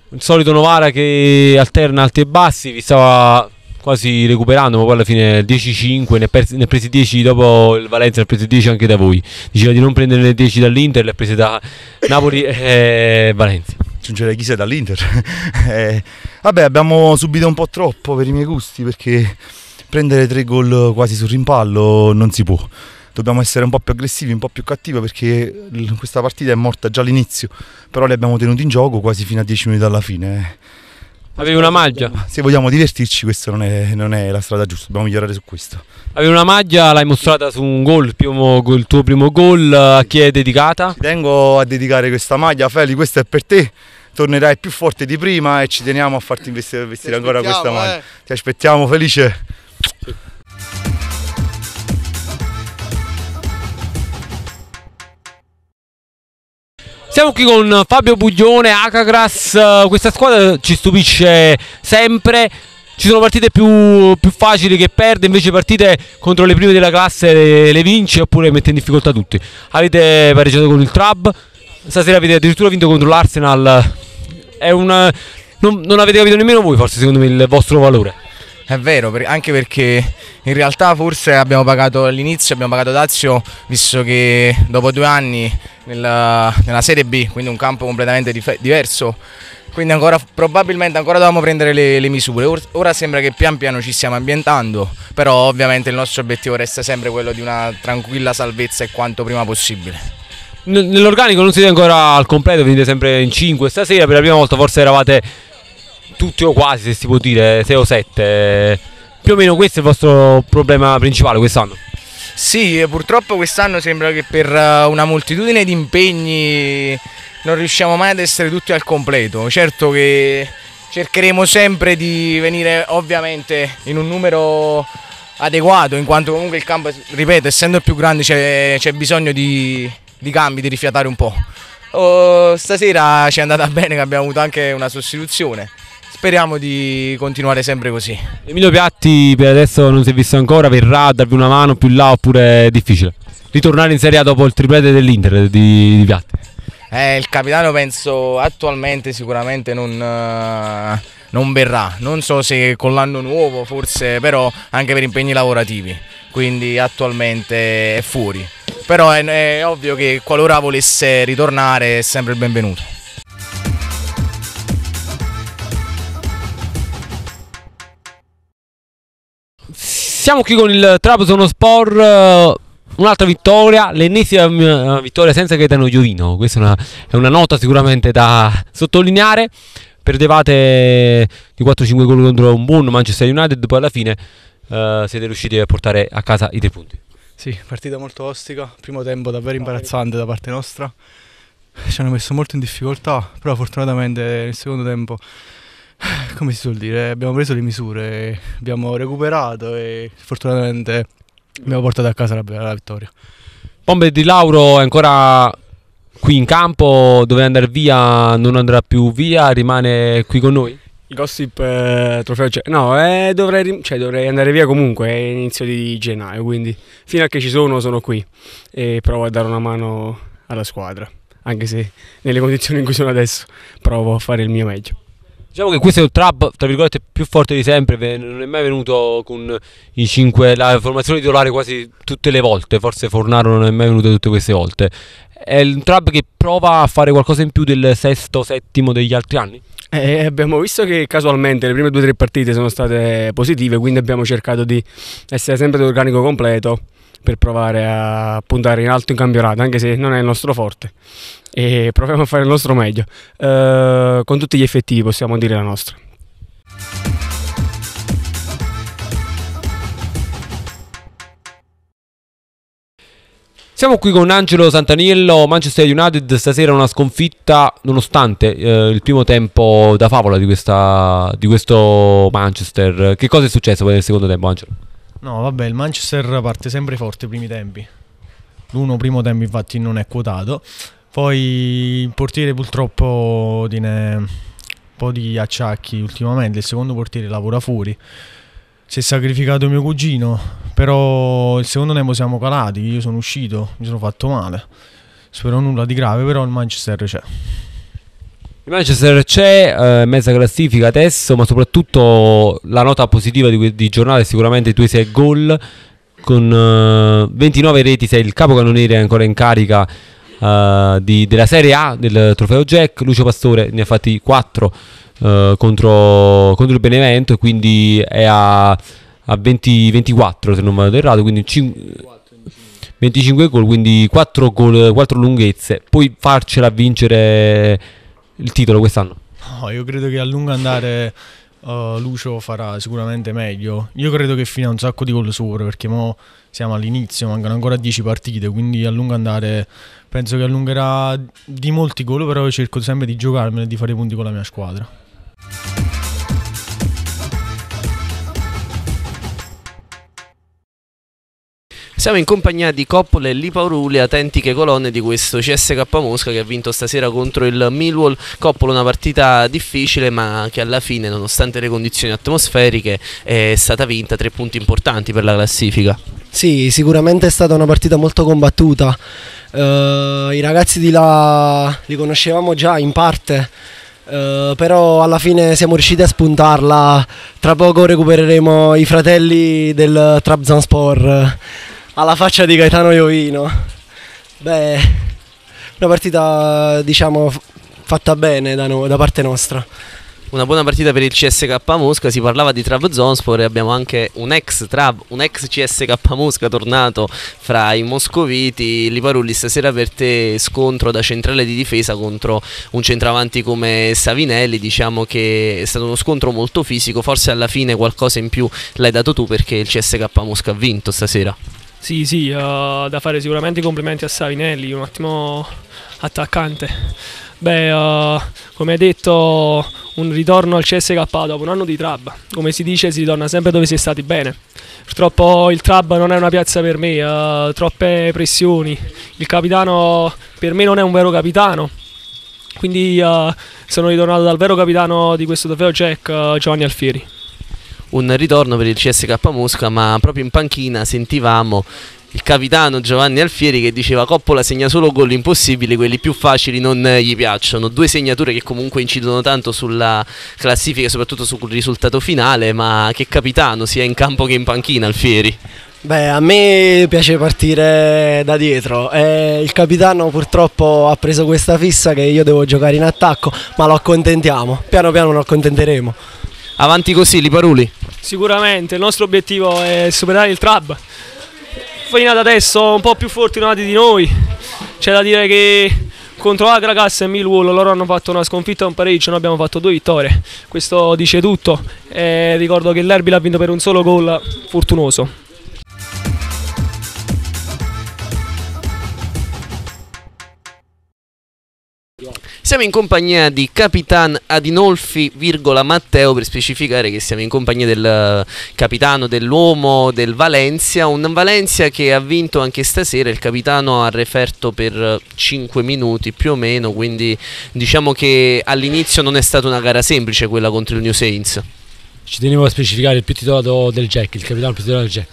Speaker 6: un solito Novara che alterna alti e bassi, vi stava quasi recuperando, ma poi alla fine 10-5, ne, ne ha presi 10 dopo il Valencia, ne ha presi 10 anche da voi. Diceva di non prendere le 10 dall'Inter, le ha prese da Napoli
Speaker 7: e Valencia. Aggiungere chi sei dall'Inter. eh, vabbè, abbiamo subito un po' troppo per i miei gusti perché prendere tre gol quasi sul rimpallo non si può dobbiamo essere un po' più aggressivi, un po' più cattivi perché questa partita è morta già all'inizio, però li abbiamo tenuti in gioco quasi fino a 10 minuti alla fine. Eh. Avevi una maglia? Se vogliamo divertirci questa non, non è, la strada giusta, dobbiamo migliorare su questo. Avevi una maglia, l'hai mostrata su un gol, il tuo primo gol, a chi è dedicata? Ci tengo a dedicare questa maglia, Feli, questa è per te tornerai più forte di prima e ci teniamo a farti investire, investire ancora questa maglia. Eh. Ti aspettiamo felice. Siamo qui con
Speaker 6: Fabio Buglione, Acagras, eh, questa squadra ci stupisce sempre, ci sono partite più, più, facili che perde, invece partite contro le prime della classe le, le vince oppure mette in difficoltà tutti. Avete pareggiato con il Trab, stasera avete addirittura
Speaker 8: vinto contro l'Arsenal, una... non, non avete capito nemmeno voi forse secondo me il vostro valore. È vero, anche perché in realtà forse abbiamo pagato all'inizio, abbiamo pagato Dazio, visto che dopo due anni nella, nella Serie B, quindi un campo completamente dif- diverso, quindi ancora, probabilmente ancora dovevamo prendere le, le, misure. Ora sembra che pian piano ci stiamo ambientando, però ovviamente il nostro obiettivo resta sempre quello di una tranquilla salvezza e quanto prima possibile.
Speaker 6: Nell'organico non siete ancora al completo, venite sempre in 5 stasera, per la prima volta forse eravate tutti o quasi, se si può dire, 6 o 7. Più o meno questo è il vostro problema principale quest'anno.
Speaker 8: Sì, eh, purtroppo quest'anno sembra che per eh, una moltitudine di impegni non riusciamo mai ad essere tutti al completo. Certo che cercheremo sempre di venire ovviamente in un numero adeguato, in quanto comunque il campo, ripeto, essendo più grande c'è, c'è bisogno di, di, cambi, di rifiatare un po'. Oh, stasera ci è andata bene che abbiamo avuto anche una sostituzione, Speriamo di continuare sempre così.
Speaker 6: Emilio Piatti per adesso non si è visto ancora, verrà a darvi una mano più là oppure è difficile? Ritornare in Serie A dopo il triplete dell'Inter di, di Piatti?
Speaker 8: Eh, il capitano penso attualmente sicuramente non, eh, non, verrà, non so se con l'anno nuovo forse, però anche per impegni lavorativi, quindi attualmente è fuori. Però è, è ovvio che qualora volesse ritornare è sempre il benvenuto.
Speaker 6: Siamo qui con il Spor. Eh, un'altra vittoria, l'ennesima vittoria senza Gaetano Giovino. Questa è una, è una, nota sicuramente da sottolineare. Perdevate di 4-5 gol contro un buon Manchester United, poi alla fine eh, siete riusciti a portare a casa i tre punti.
Speaker 9: Sì, partita molto ostica, primo tempo davvero imbarazzante da parte nostra. Ci hanno messo molto in difficoltà, però fortunatamente nel secondo tempo come si suol dire, abbiamo preso le misure, abbiamo recuperato e fortunatamente abbiamo portato a casa la, la vittoria.
Speaker 6: Pombe di Lauro è ancora qui in campo, doveva andare via, non andrà più via, rimane qui con noi?
Speaker 9: Gossip eh, trofeo c'è.
Speaker 6: Cioè, no, eh, dovrei, cioè, dovrei, andare via comunque, è inizio di gennaio, quindi fino a che ci sono sono qui e provo a dare una mano alla squadra, anche se nelle condizioni in cui sono adesso provo a fare il mio meglio. Diciamo che questo è il trap, tra virgolette, più forte di sempre, non è mai venuto con i cinque, la formazione titolare quasi tutte le volte, forse Fornaro non è mai venuto tutte queste volte. È un trap che prova a fare qualcosa in più del sesto, settimo degli altri anni? Eh, abbiamo visto che casualmente le prime due o tre partite sono state positive, quindi abbiamo cercato di essere sempre d'organico completo per provare a puntare in alto in campionato, anche se non è il nostro forte e proviamo a fare il nostro meglio. Eh, con tutti gli effetti possiamo dire la nostra. Siamo qui con Angelo Santaniello, Manchester United stasera una sconfitta nonostante eh, il primo tempo da favola di, questa, di questo Manchester. Che cosa è successo poi nel secondo tempo Angelo?
Speaker 9: No vabbè il Manchester parte sempre forte i primi tempi, l'uno primo tempo infatti non è quotato poi il portiere purtroppo tiene un po' di acciacchi ultimamente, il secondo portiere lavora fuori. Si è sacrificato mio cugino, però il secondo tempo siamo calati, io sono uscito, mi sono fatto male. Spero nulla di grave, però il Manchester c'è.
Speaker 6: Il Manchester c'è, eh, mezza classifica adesso, ma soprattutto la nota positiva di, di giornale è sicuramente i tuoi 6 gol, con eh, 29 reti sei il capocannoniere ancora in carica uh, di, della Serie A del trofeo Jack, Lucio Pastore ne ha fatti 4 uh, eh, contro, contro, il Benevento e quindi è a, a 20, 24 se non vado errato, quindi 5, 25 gol, quindi 4 gol, 4 lunghezze, Puoi farcela vincere il titolo quest'anno.
Speaker 9: No, io credo che a lungo andare uh, Lucio farà sicuramente meglio. Io credo che fino a un sacco di gol sopra, perché mo siamo all'inizio, mancano ancora 10 partite, quindi a lungo andare penso che allungherà di molti gol, però cerco sempre di giocarmene e di fare i punti con la mia squadra.
Speaker 1: Siamo in compagnia di Coppola e Lipauruli, autentiche colonne di questo CSK Mosca che ha vinto stasera contro il Millwall. Coppola una partita difficile ma che alla fine, nonostante le condizioni atmosferiche, è stata vinta tre punti importanti per la classifica.
Speaker 10: Sì, sicuramente è stata una partita molto combattuta. Uh, I ragazzi di là li conoscevamo già in parte. Uh, però alla fine siamo riusciti a spuntarla. Tra poco recupereremo i fratelli del Trabzonspor alla faccia di Gaetano Iovino. Beh, una partita diciamo fatta bene da, noi, da parte nostra.
Speaker 1: Una buona partita per il CSK Mosca, si parlava di Trav Zonspor e abbiamo anche un ex Trav, un ex CSK Mosca tornato fra i moscoviti. Liparulli stasera per te scontro da centrale di difesa contro un centravanti come Savinelli, diciamo che è stato uno scontro molto fisico, forse alla fine qualcosa in più l'hai dato tu perché il CSK Mosca ha vinto stasera.
Speaker 10: Sì, sì, uh,
Speaker 6: da fare sicuramente i complimenti a Savinelli, un ottimo attaccante. Beh, uh, come hai detto, un ritorno al CSK dopo un anno di Trab. Come si dice, si ritorna sempre dove si è stati bene. Purtroppo il Trab non è una piazza per me, uh, troppe pressioni. Il capitano per me non è un vero capitano.
Speaker 1: Quindi sono ritornato dal vero capitano di questo trofeo Jack, Giovanni Alfieri un ritorno per il CSK Mosca, ma proprio in panchina sentivamo il capitano Giovanni Alfieri che diceva Coppola segna solo gol impossibili, quelli più facili non gli piacciono, due segnature che comunque incidono tanto sulla classifica, e soprattutto sul risultato finale, ma che capitano sia in campo che in panchina Alfieri.
Speaker 10: Beh, a me piace partire da dietro. Eh, il capitano purtroppo ha preso questa fissa che io devo giocare in attacco, ma lo accontentiamo. Piano piano lo accontenteremo
Speaker 1: avanti così, li paruli?
Speaker 6: Sicuramente, il nostro obiettivo è superare il trab Fino ad adesso un po' più fortunati di noi, c'è da dire che contro Agragas e Milwall loro hanno fatto una sconfitta e un pareggio, noi abbiamo fatto due vittorie, questo dice tutto, eh, ricordo che l'Erbil ha vinto per un solo gol fortunoso.
Speaker 1: Siamo in compagnia di Capitan Adinolfi, virgola Matteo, per specificare che siamo in compagnia del eh, capitano dell'uomo del Valencia, un Valencia che ha vinto anche stasera, il capitano ha referto per 5 eh, minuti più o meno, quindi diciamo che all'inizio non è stata una gara semplice quella contro il New Saints.
Speaker 10: Ci tenevo a specificare il più titolato del Jack, il capitano più titolato del Jack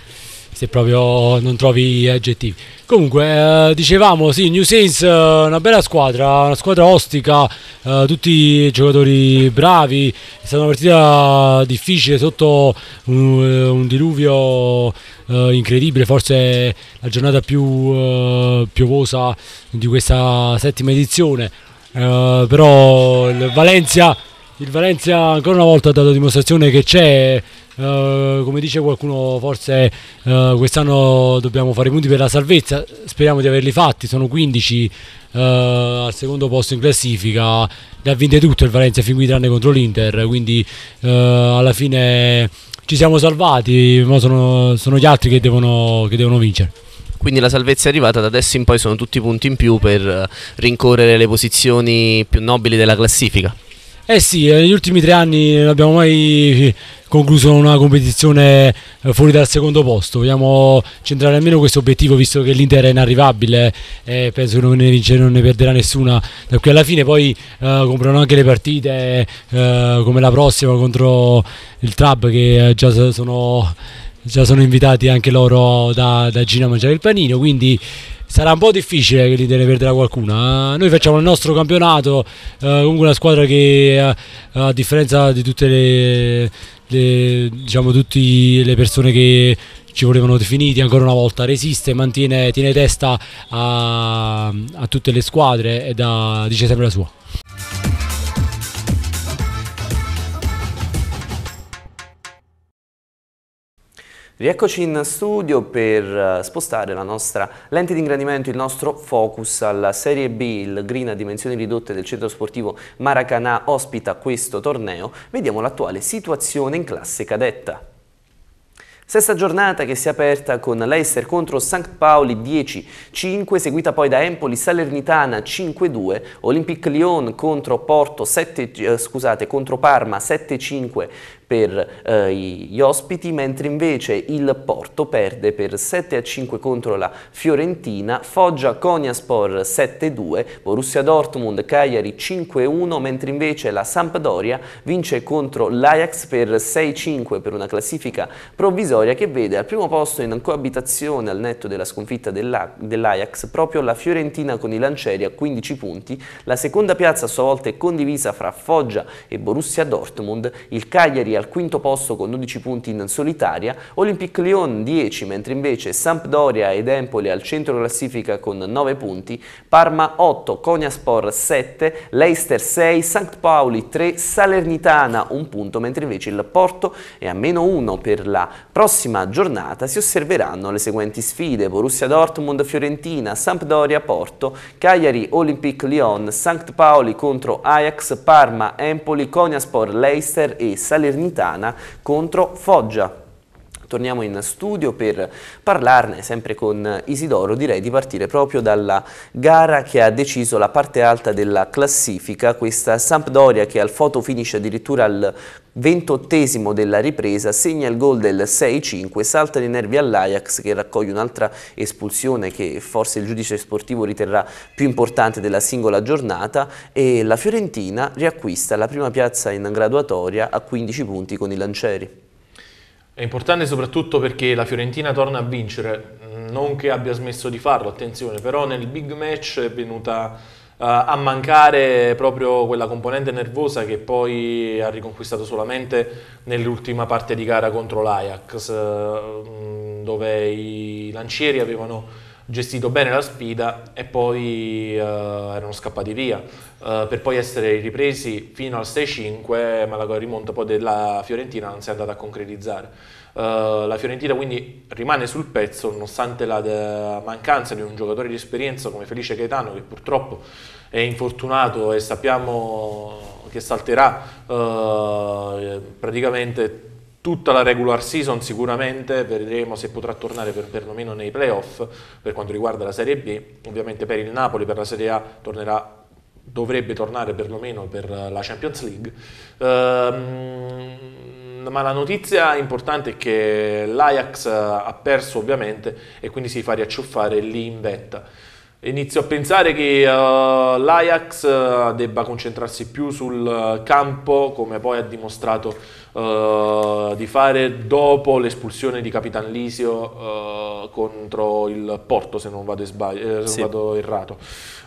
Speaker 10: se proprio non trovi aggettivi. Comunque, eh, dicevamo, sì, New Saints eh, una bella squadra, una squadra ostica, eh, tutti giocatori bravi, è stata una partita difficile sotto un, eh, un diluvio eh, incredibile, forse la giornata più eh, piovosa di questa settima edizione, però il Valencia il Valencia ancora una volta ha dato dimostrazione che c'è, eh, come dice qualcuno forse eh, quest'anno dobbiamo fare i punti per la salvezza, speriamo di averli fatti, sono 15 eh, al secondo posto in classifica, le ha vinte tutto il Valencia fin qui tranne contro l'Inter, quindi eh, alla fine ci siamo salvati, ma sono, sono gli altri che devono, che devono vincere
Speaker 1: quindi la salvezza è arrivata da adesso in poi sono tutti punti in più per eh, rincorrere le posizioni più nobili della classifica
Speaker 10: eh sì, eh, negli ultimi tre anni non abbiamo mai eh, concluso una competizione eh, fuori dal secondo posto. Vogliamo centrare almeno questo obiettivo visto che l'Inter è inarrivabile e penso che non ne, vince, non ne perderà nessuna da qui alla fine. Poi eh, compreranno anche le partite eh, come la prossima contro il Trab che già sono, già sono invitati anche loro da, da Gina a mangiare il panino. Quindi sarà un po' difficile che l'Italia perderà qualcuna. Eh? Noi facciamo il nostro campionato, eh, comunque una squadra che eh, a differenza di tutte le, le, diciamo, tutte le persone che ci volevano definiti ancora una volta resiste, mantiene tiene testa a, a tutte le squadre e da, dice sempre la sua.
Speaker 1: Rieccoci in studio per eh, spostare la nostra lente di ingrandimento, il nostro focus alla Serie B, il Green a dimensioni ridotte del centro sportivo Maracanà ospita questo torneo. Vediamo l'attuale situazione in classe cadetta. Sesta giornata che si è aperta con Leicester contro St. Pauli 10-5, seguita poi da Empoli Salernitana 5-2, Olympic Lyon contro, Porto 7, eh, scusate, contro Parma 7-5, per eh, gli ospiti, mentre invece il Porto perde per 7 a 5 contro la Fiorentina, Foggia Coniaspor 7-2, Borussia Dortmund Cagliari 5-1, mentre invece la Sampdoria vince contro l'Ajax per 6-5 per una classifica provvisoria che vede al primo posto in coabitazione al netto della sconfitta dell'Ajax dell proprio la Fiorentina con i Lancieri a 15 punti, la seconda piazza a sua volta è condivisa fra Foggia e Borussia Dortmund, il Cagliari al al quinto posto con 12 punti in solitaria, Olympic Lyon 10, mentre invece Sampdoria ed Empoli al centro classifica con 9 punti, Parma 8, Cognaspor 7, Leicester 6, St. Pauli 3, Salernitana 1 punto, mentre invece il Porto è a meno 1 per la prossima giornata. Si osserveranno le seguenti sfide: Borussia Dortmund, Fiorentina, Sampdoria, Porto, Cagliari, Olympic Lyon, St. Pauli contro Ajax, Parma, Empoli, Cognaspor, Leicester e Salernitana Salernitana contro Foggia. Torniamo in studio per parlarne sempre con Isidoro, direi di partire proprio dalla gara che ha deciso la parte alta della classifica, questa Sampdoria che al foto finisce addirittura al 28 della ripresa, segna il gol del 6-5, salta dei nervi all'Ajax che raccoglie un'altra espulsione che forse il giudice sportivo riterrà più importante della singola giornata e la Fiorentina riacquista la prima piazza in graduatoria a 15 punti con i Lancieri.
Speaker 2: È importante soprattutto perché la Fiorentina torna a vincere, non che abbia smesso di farlo, attenzione, però nel big match è venuta eh, a mancare proprio quella componente nervosa che poi ha riconquistato solamente nell'ultima parte di gara contro l'Ajax, eh, dove i lancieri avevano gestito bene la sfida e poi eh, erano scappati via eh, per poi essere ripresi fino al 6-5 ma la rimonta poi della Fiorentina non si è andata a concretizzare eh, la Fiorentina quindi rimane sul pezzo nonostante la eh, mancanza di un giocatore di esperienza come Felice Gaetano che purtroppo è infortunato e sappiamo che salterà eh, praticamente tutta la regular season sicuramente, vedremo se potrà tornare per, perlomeno nei playoff per quanto riguarda la Serie B, ovviamente per il Napoli, per la Serie A tornerà dovrebbe tornare perlomeno per la Champions League. Uh, ma la notizia importante è che l'Ajax ha perso ovviamente e quindi si fa riacciuffare lì in vetta. Inizio a pensare che uh, l'Ajax eh, debba concentrarsi più sul campo, come poi ha dimostrato uh, di fare dopo l'espulsione di Capitan Lisio uh, contro il Porto, se non vado, sbaglio, eh, se sì. vado errato.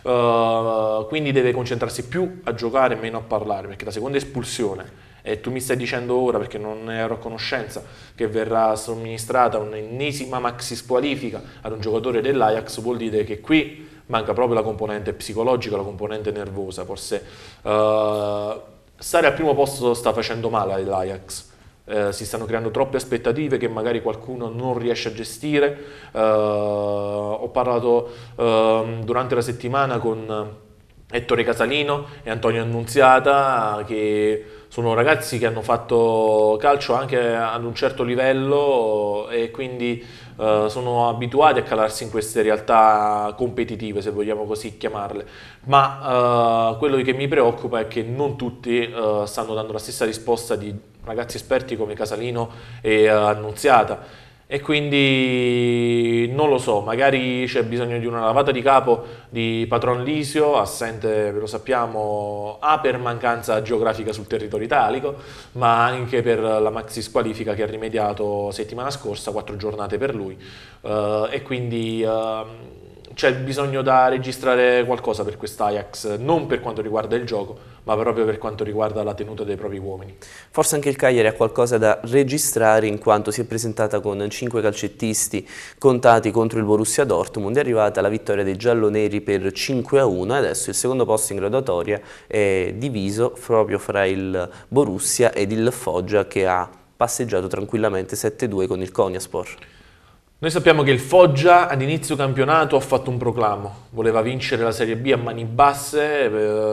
Speaker 2: Uh, quindi deve concentrarsi più a giocare e meno a parlare, perché la seconda espulsione e tu mi stai dicendo ora, perché non ero a conoscenza, che verrà somministrata un'ennesima maxi squalifica ad un giocatore dell'Ajax, vuol dire che qui manca proprio la componente psicologica, la componente nervosa, forse... Uh, stare al primo posto sta facendo male all'Ajax. Eh, si stanno creando troppe aspettative che magari qualcuno non riesce a gestire. Eh, ho parlato eh, durante la settimana con Ettore Casalino e Antonio Annunziata che sono ragazzi che hanno fatto calcio anche ad un certo livello e quindi eh, sono abituati a calarsi in queste realtà competitive se vogliamo così chiamarle ma eh, quello che mi preoccupa è che non tutti eh, stanno dando la stessa risposta di ragazzi esperti come Casalino e eh, Annunziata e quindi non lo so, magari c'è bisogno di una lavata di capo di Patron Lisio, assente, lo sappiamo, A per mancanza geografica sul territorio italico, ma anche per la maxi squalifica che ha rimediato settimana scorsa, quattro giornate per lui, uh, e quindi... Uh, c'è bisogno da registrare qualcosa per quest'Ajax, non per quanto riguarda il gioco, ma proprio per quanto riguarda la tenuta dei propri uomini.
Speaker 1: Forse anche il Cagliari ha qualcosa da registrare in quanto si è presentata con cinque calcettisti contati contro il Borussia Dortmund, è arrivata la vittoria dei gialloneri per 5-1 e adesso il secondo posto in graduatoria è diviso proprio fra il Borussia ed il Foggia che ha passeggiato tranquillamente 7-2 con il Cognaspor.
Speaker 2: Noi sappiamo che il Foggia ad inizio campionato ha fatto un proclamo, voleva vincere la Serie B a mani basse,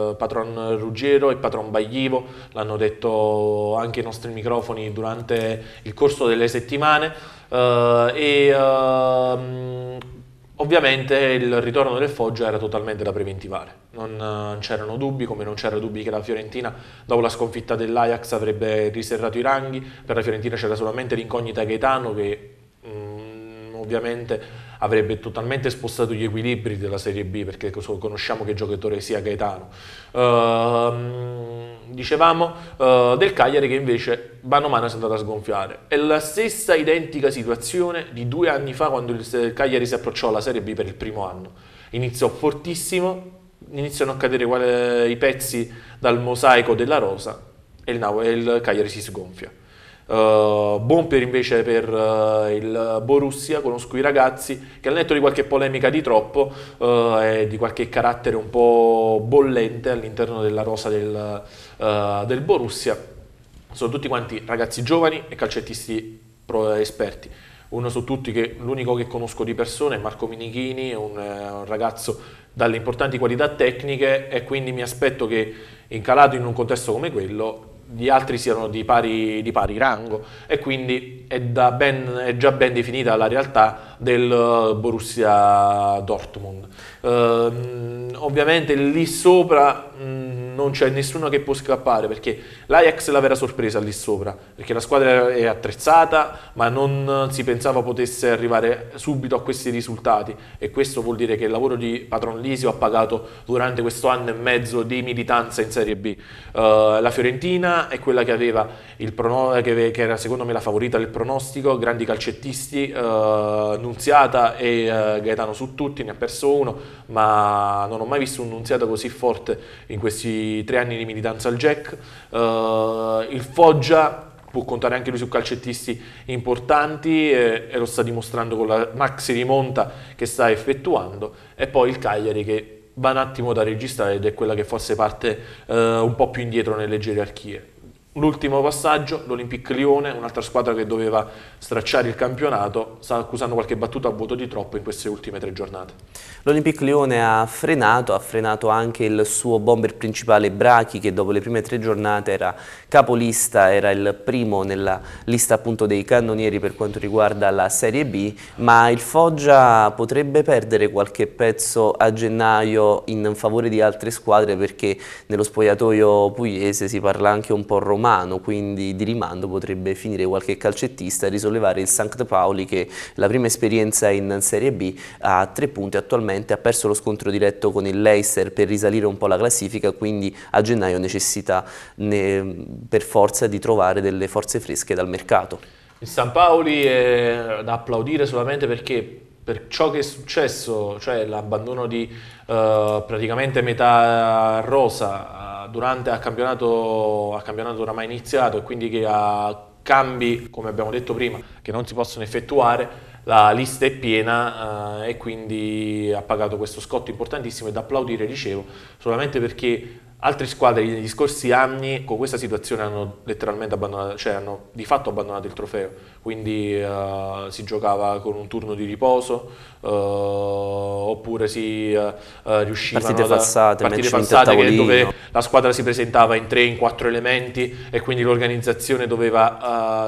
Speaker 2: eh, patron Ruggero e patron Baglivo l'hanno detto anche i nostri microfoni durante il corso delle settimane eh, e eh, ovviamente il ritorno del Foggia era totalmente da preventivare, non c'erano dubbi come non c'erano dubbi che la Fiorentina dopo la sconfitta dell'Ajax avrebbe riserrato i ranghi, per la Fiorentina c'era solamente l'incognita Gaetano che mm, ovviamente avrebbe totalmente spostato gli equilibri della Serie B perché conosciamo che giocatore sia Gaetano. Uh, dicevamo uh, del Cagliari che invece mano a mano si è andata a sgonfiare. È la stessa identica situazione di due anni fa quando il Cagliari si approcciò alla Serie B per il primo anno. Iniziò fortissimo, iniziano a cadere i pezzi dal mosaico della rosa e il, Cagliari si sgonfia. Uh, eh, Bomper invece per uh, il Borussia, conosco i ragazzi che al netto di qualche polemica di troppo uh, e di qualche carattere un po' bollente all'interno della rosa del, del Borussia, sono tutti quanti ragazzi giovani e calcettisti esperti uno su tutti che l'unico che conosco di persona è Marco Minichini, un, un, ragazzo dalle importanti qualità tecniche e quindi mi aspetto che incalato in un contesto come quello gli altri siano di pari, di pari rango e quindi è, ben, è, già ben definita la realtà del eh, Borussia Dortmund. Eh, ovviamente lì sopra... Mh, mm, non c'è nessuno che può scappare perché l'Ajax è la vera sorpresa lì sopra, perché la squadra è attrezzata ma non si pensava potesse arrivare subito a questi risultati e questo vuol dire che il lavoro di Patron Lisio ha pagato durante questo anno e mezzo di militanza in Serie B. Uh, la Fiorentina è quella che aveva il pronostico che, era secondo me la favorita del pronostico, grandi calcettisti, uh, Nunziata e uh, Gaetano su tutti, ne ha perso uno, ma non ho mai visto un Nunziata così forte in questi tre anni di militanza al Jack. eh, il Foggia può contare anche lui su calcettisti importanti eh, e lo sta dimostrando con la maxi rimonta che sta effettuando e poi il Cagliari che va un attimo da registrare ed è quella che forse parte eh, un po' più indietro nelle gerarchie. L'ultimo passaggio, l'Olympique Lione, un'altra squadra che doveva stracciare il campionato, sta accusando qualche battuta a vuoto di troppo in queste ultime tre giornate.
Speaker 1: L'Olympic Lione ha frenato, ha frenato anche il suo bomber principale Brachi che dopo le prime tre giornate era capolista, era il primo nella lista appunto dei cannonieri per quanto riguarda la Serie B, ma il Foggia potrebbe perdere qualche pezzo a gennaio in favore di altre squadre perché nello spogliatoio pugliese si parla anche un po' romano, quindi di rimando potrebbe finire qualche calcettista risolvendo sollevare il Sankt Pauli che la prima esperienza in Serie B ha tre punti attualmente, ha perso lo scontro diretto con il Leicester per risalire un po' la classifica, quindi a gennaio necessita ne, per forza di trovare delle forze fresche dal mercato.
Speaker 2: Il San Paoli è da applaudire solamente perché per ciò che è successo, cioè l'abbandono di uh, praticamente metà rosa uh, durante a campionato, a campionato oramai iniziato e quindi che ha cambi, come abbiamo detto prima, che non si possono effettuare, la lista è piena eh, e quindi ha pagato questo scotto importantissimo e da applaudire, dicevo, solamente perché Altre squadre negli scorsi anni con questa situazione hanno letteralmente abbandonato, cioè hanno di fatto abbandonato il trofeo, quindi uh, si giocava con un turno di riposo, uh, oppure si uh, eh, riusciva a partite passate, partite passate dove la squadra si presentava in tre, in quattro elementi e quindi l'organizzazione doveva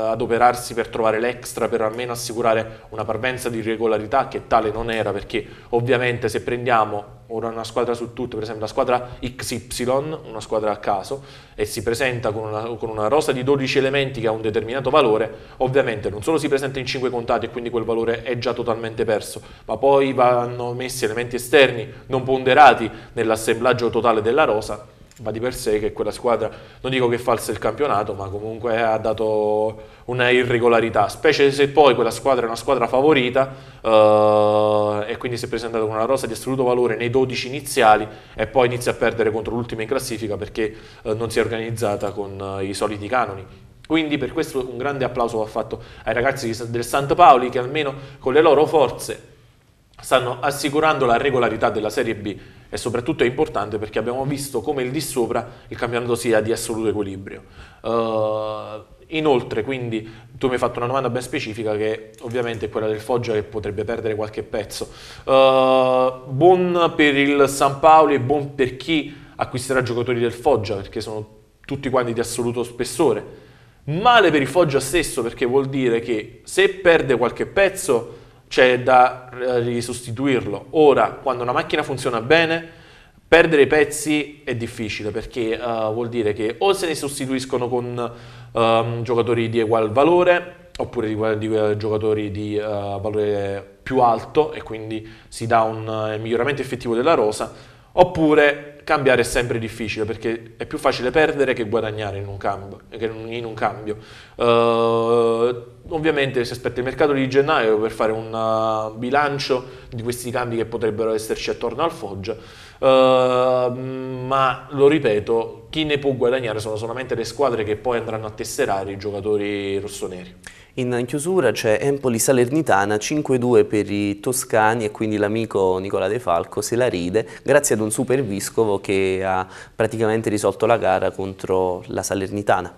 Speaker 2: adoperarsi per trovare l'extra, per almeno assicurare una parvenza di regolarità che tale non era, perché ovviamente se prendiamo ora una squadra su tutte, per esempio la squadra XY, una squadra a caso, e si presenta con una, con una rosa di 12 elementi che ha un determinato valore, ovviamente non solo si presenta in 5 contati e quindi quel valore è già totalmente perso, ma poi vanno messi elementi esterni non ponderati nell'assemblaggio totale della rosa va di per sé che quella squadra, non dico che falsa il campionato, ma comunque ha dato una irregolarità, specie se poi quella squadra è una squadra favorita eh, e quindi si è presentata con una rosa di assoluto valore nei 12 iniziali e poi inizia a perdere contro l'ultima in classifica perché eh, non si è organizzata con eh, i soliti canoni. Quindi per questo un grande applauso va fatto ai ragazzi del Sant Paoli che almeno con le loro forze stanno assicurando la regolarità della Serie B e soprattutto è importante perché abbiamo visto come il di sopra il campionato sia di assoluto equilibrio. Uh, inoltre, quindi, tu mi hai fatto una domanda ben specifica che ovviamente è quella del Foggia che potrebbe perdere qualche pezzo. Uh, buon per il San Paolo e buon per chi acquisterà giocatori del Foggia perché sono tutti quanti di assoluto spessore. Male per il Foggia stesso perché vuol dire che se perde qualche pezzo c'è da eh, risostituirlo. Ora, quando una macchina funziona bene, perdere i pezzi è difficile perché uh, vuol dire che o se ne sostituiscono con um, giocatori di egual valore oppure di, di giocatori di uh, valore più alto e quindi si dà un uh, miglioramento effettivo della rosa, oppure cambiare è sempre difficile perché è più facile perdere che guadagnare in un, cambio. In un cambio. Uh, ovviamente si aspetta il mercato di gennaio per fare un uh, bilancio di questi cambi che potrebbero esserci attorno al Foggia, uh, ma lo ripeto, chi ne può guadagnare sono solamente le squadre che poi andranno a tesserare i giocatori rossoneri.
Speaker 1: In chiusura c'è Empoli-Salernitana 5-2 per i toscani e quindi l'amico Nicola De Falco se la ride grazie ad un super vescovo che ha praticamente risolto la gara contro la Salernitana.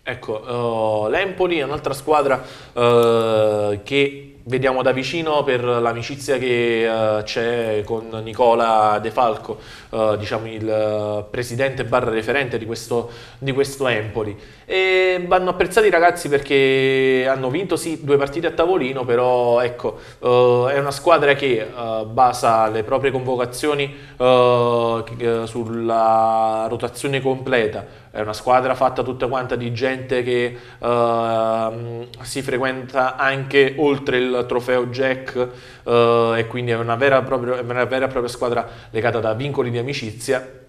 Speaker 2: Ecco, uh, l'Empoli è un'altra squadra uh, che vediamo da vicino per l'amicizia che uh, c'è con Nicola De Falco, uh, diciamo il eh, presidente barra referente di questo, di questo Empoli. E vanno apprezzati i ragazzi perché hanno vinto sì due partite a tavolino, però ecco, uh, è una squadra che basa le proprie convocazioni sulla rotazione completa è una squadra fatta tutta quanta di gente che uh, si frequenta anche oltre il trofeo Jack uh, e quindi è una vera, propria, una vera e propria squadra legata da vincoli di amicizia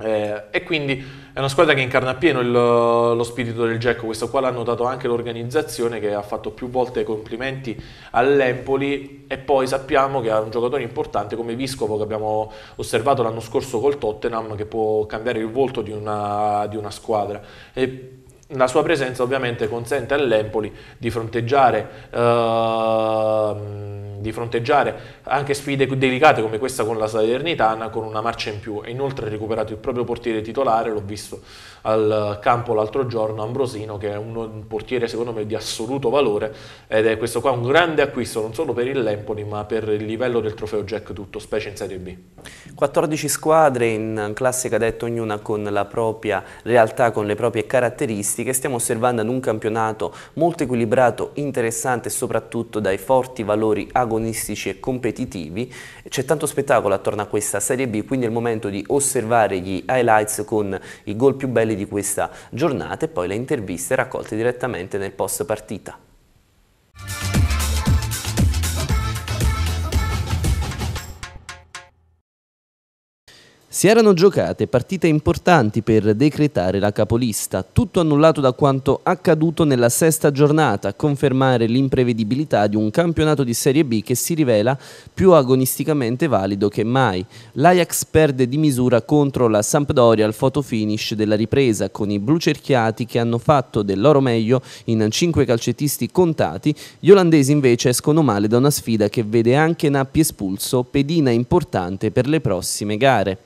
Speaker 2: eh, e quindi è una squadra che incarna appieno il, lo spirito del Gecko, questo qua l'ha notato anche l'organizzazione che ha fatto più volte complimenti all'Empoli e poi sappiamo che ha un giocatore importante come Viscovo che abbiamo osservato l'anno scorso col Tottenham che può cambiare il volto di una, di una squadra. E la sua presenza ovviamente consente all'Empoli di fronteggiare, eh, di fronteggiare, anche sfide delicate come questa con la Salernitana con una marcia in più. E inoltre ha recuperato il proprio portiere titolare, l'ho visto al campo l'altro giorno, Ambrosino, che è un portiere secondo me di assoluto valore ed è questo qua un grande acquisto non solo per Lempoli ma per il livello del trofeo Jack tutto, specie in Serie B.
Speaker 1: 14 squadre in classe cadetto ognuna con la propria realtà, con le proprie caratteristiche statistiche stiamo osservando ad un campionato molto equilibrato, interessante soprattutto dai forti valori agonistici e competitivi. C'è tanto spettacolo attorno a questa Serie B, quindi è il momento di osservare gli highlights con i gol più belli di questa giornata e poi le interviste raccolte direttamente nel post partita. Si erano giocate partite importanti per decretare la capolista, tutto annullato da quanto accaduto nella sesta giornata, a confermare l'imprevedibilità di un campionato di Serie B che si rivela più agonisticamente valido che mai. L'Ajax perde di misura contro la Sampdoria al photo finish della ripresa, con i blucerchiati che hanno fatto del loro meglio in cinque calcettisti contati, gli olandesi invece escono male da una sfida che vede anche Nappi espulso, pedina importante per le prossime gare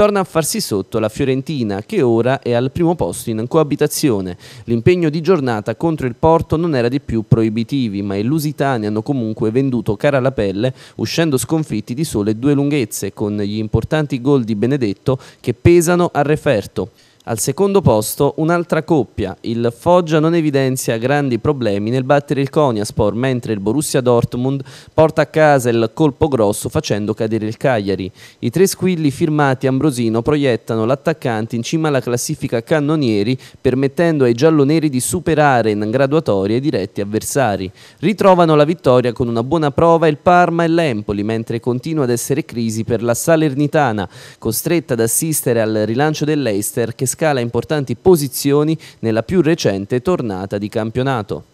Speaker 1: torna a farsi sotto la Fiorentina che ora è al primo posto in coabitazione. L'impegno di giornata contro il Porto non era di più proibitivi, ma i lusitani hanno comunque venduto cara la pelle uscendo sconfitti di sole due lunghezze con gli importanti gol di Benedetto che pesano al referto. Al secondo posto un'altra coppia, il Foggia non evidenzia grandi problemi nel battere il Coniaspor, mentre il Borussia Dortmund porta a casa il colpo grosso facendo cadere il Cagliari. I tre squilli firmati Ambrosino proiettano l'attaccante in cima alla classifica cannonieri, permettendo ai gialloneri di superare in graduatoria i diretti avversari. Ritrovano la vittoria con una buona prova il Parma e l'Empoli, mentre continua ad essere crisi per la Salernitana, costretta ad assistere al rilancio dell'Eister che scala importanti posizioni nella più recente tornata di campionato.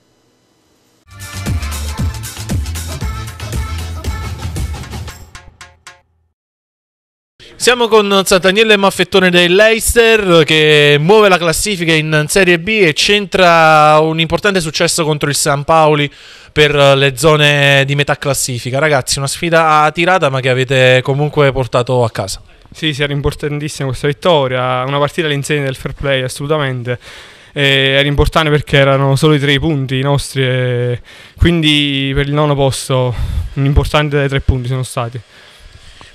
Speaker 2: Siamo con Sant'Agnele Maffettone dell'Eister che muove la classifica in Serie B e centra un importante successo contro il San Paoli per le zone di metà classifica. Ragazzi, una sfida tirata ma che avete comunque portato a casa. Sì, sì, era importantissima questa vittoria, una partita all'insegna del
Speaker 11: fair play assolutamente. E era importante perché erano solo i tre punti i nostri, quindi per il nono posto un importante tre punti sono stati.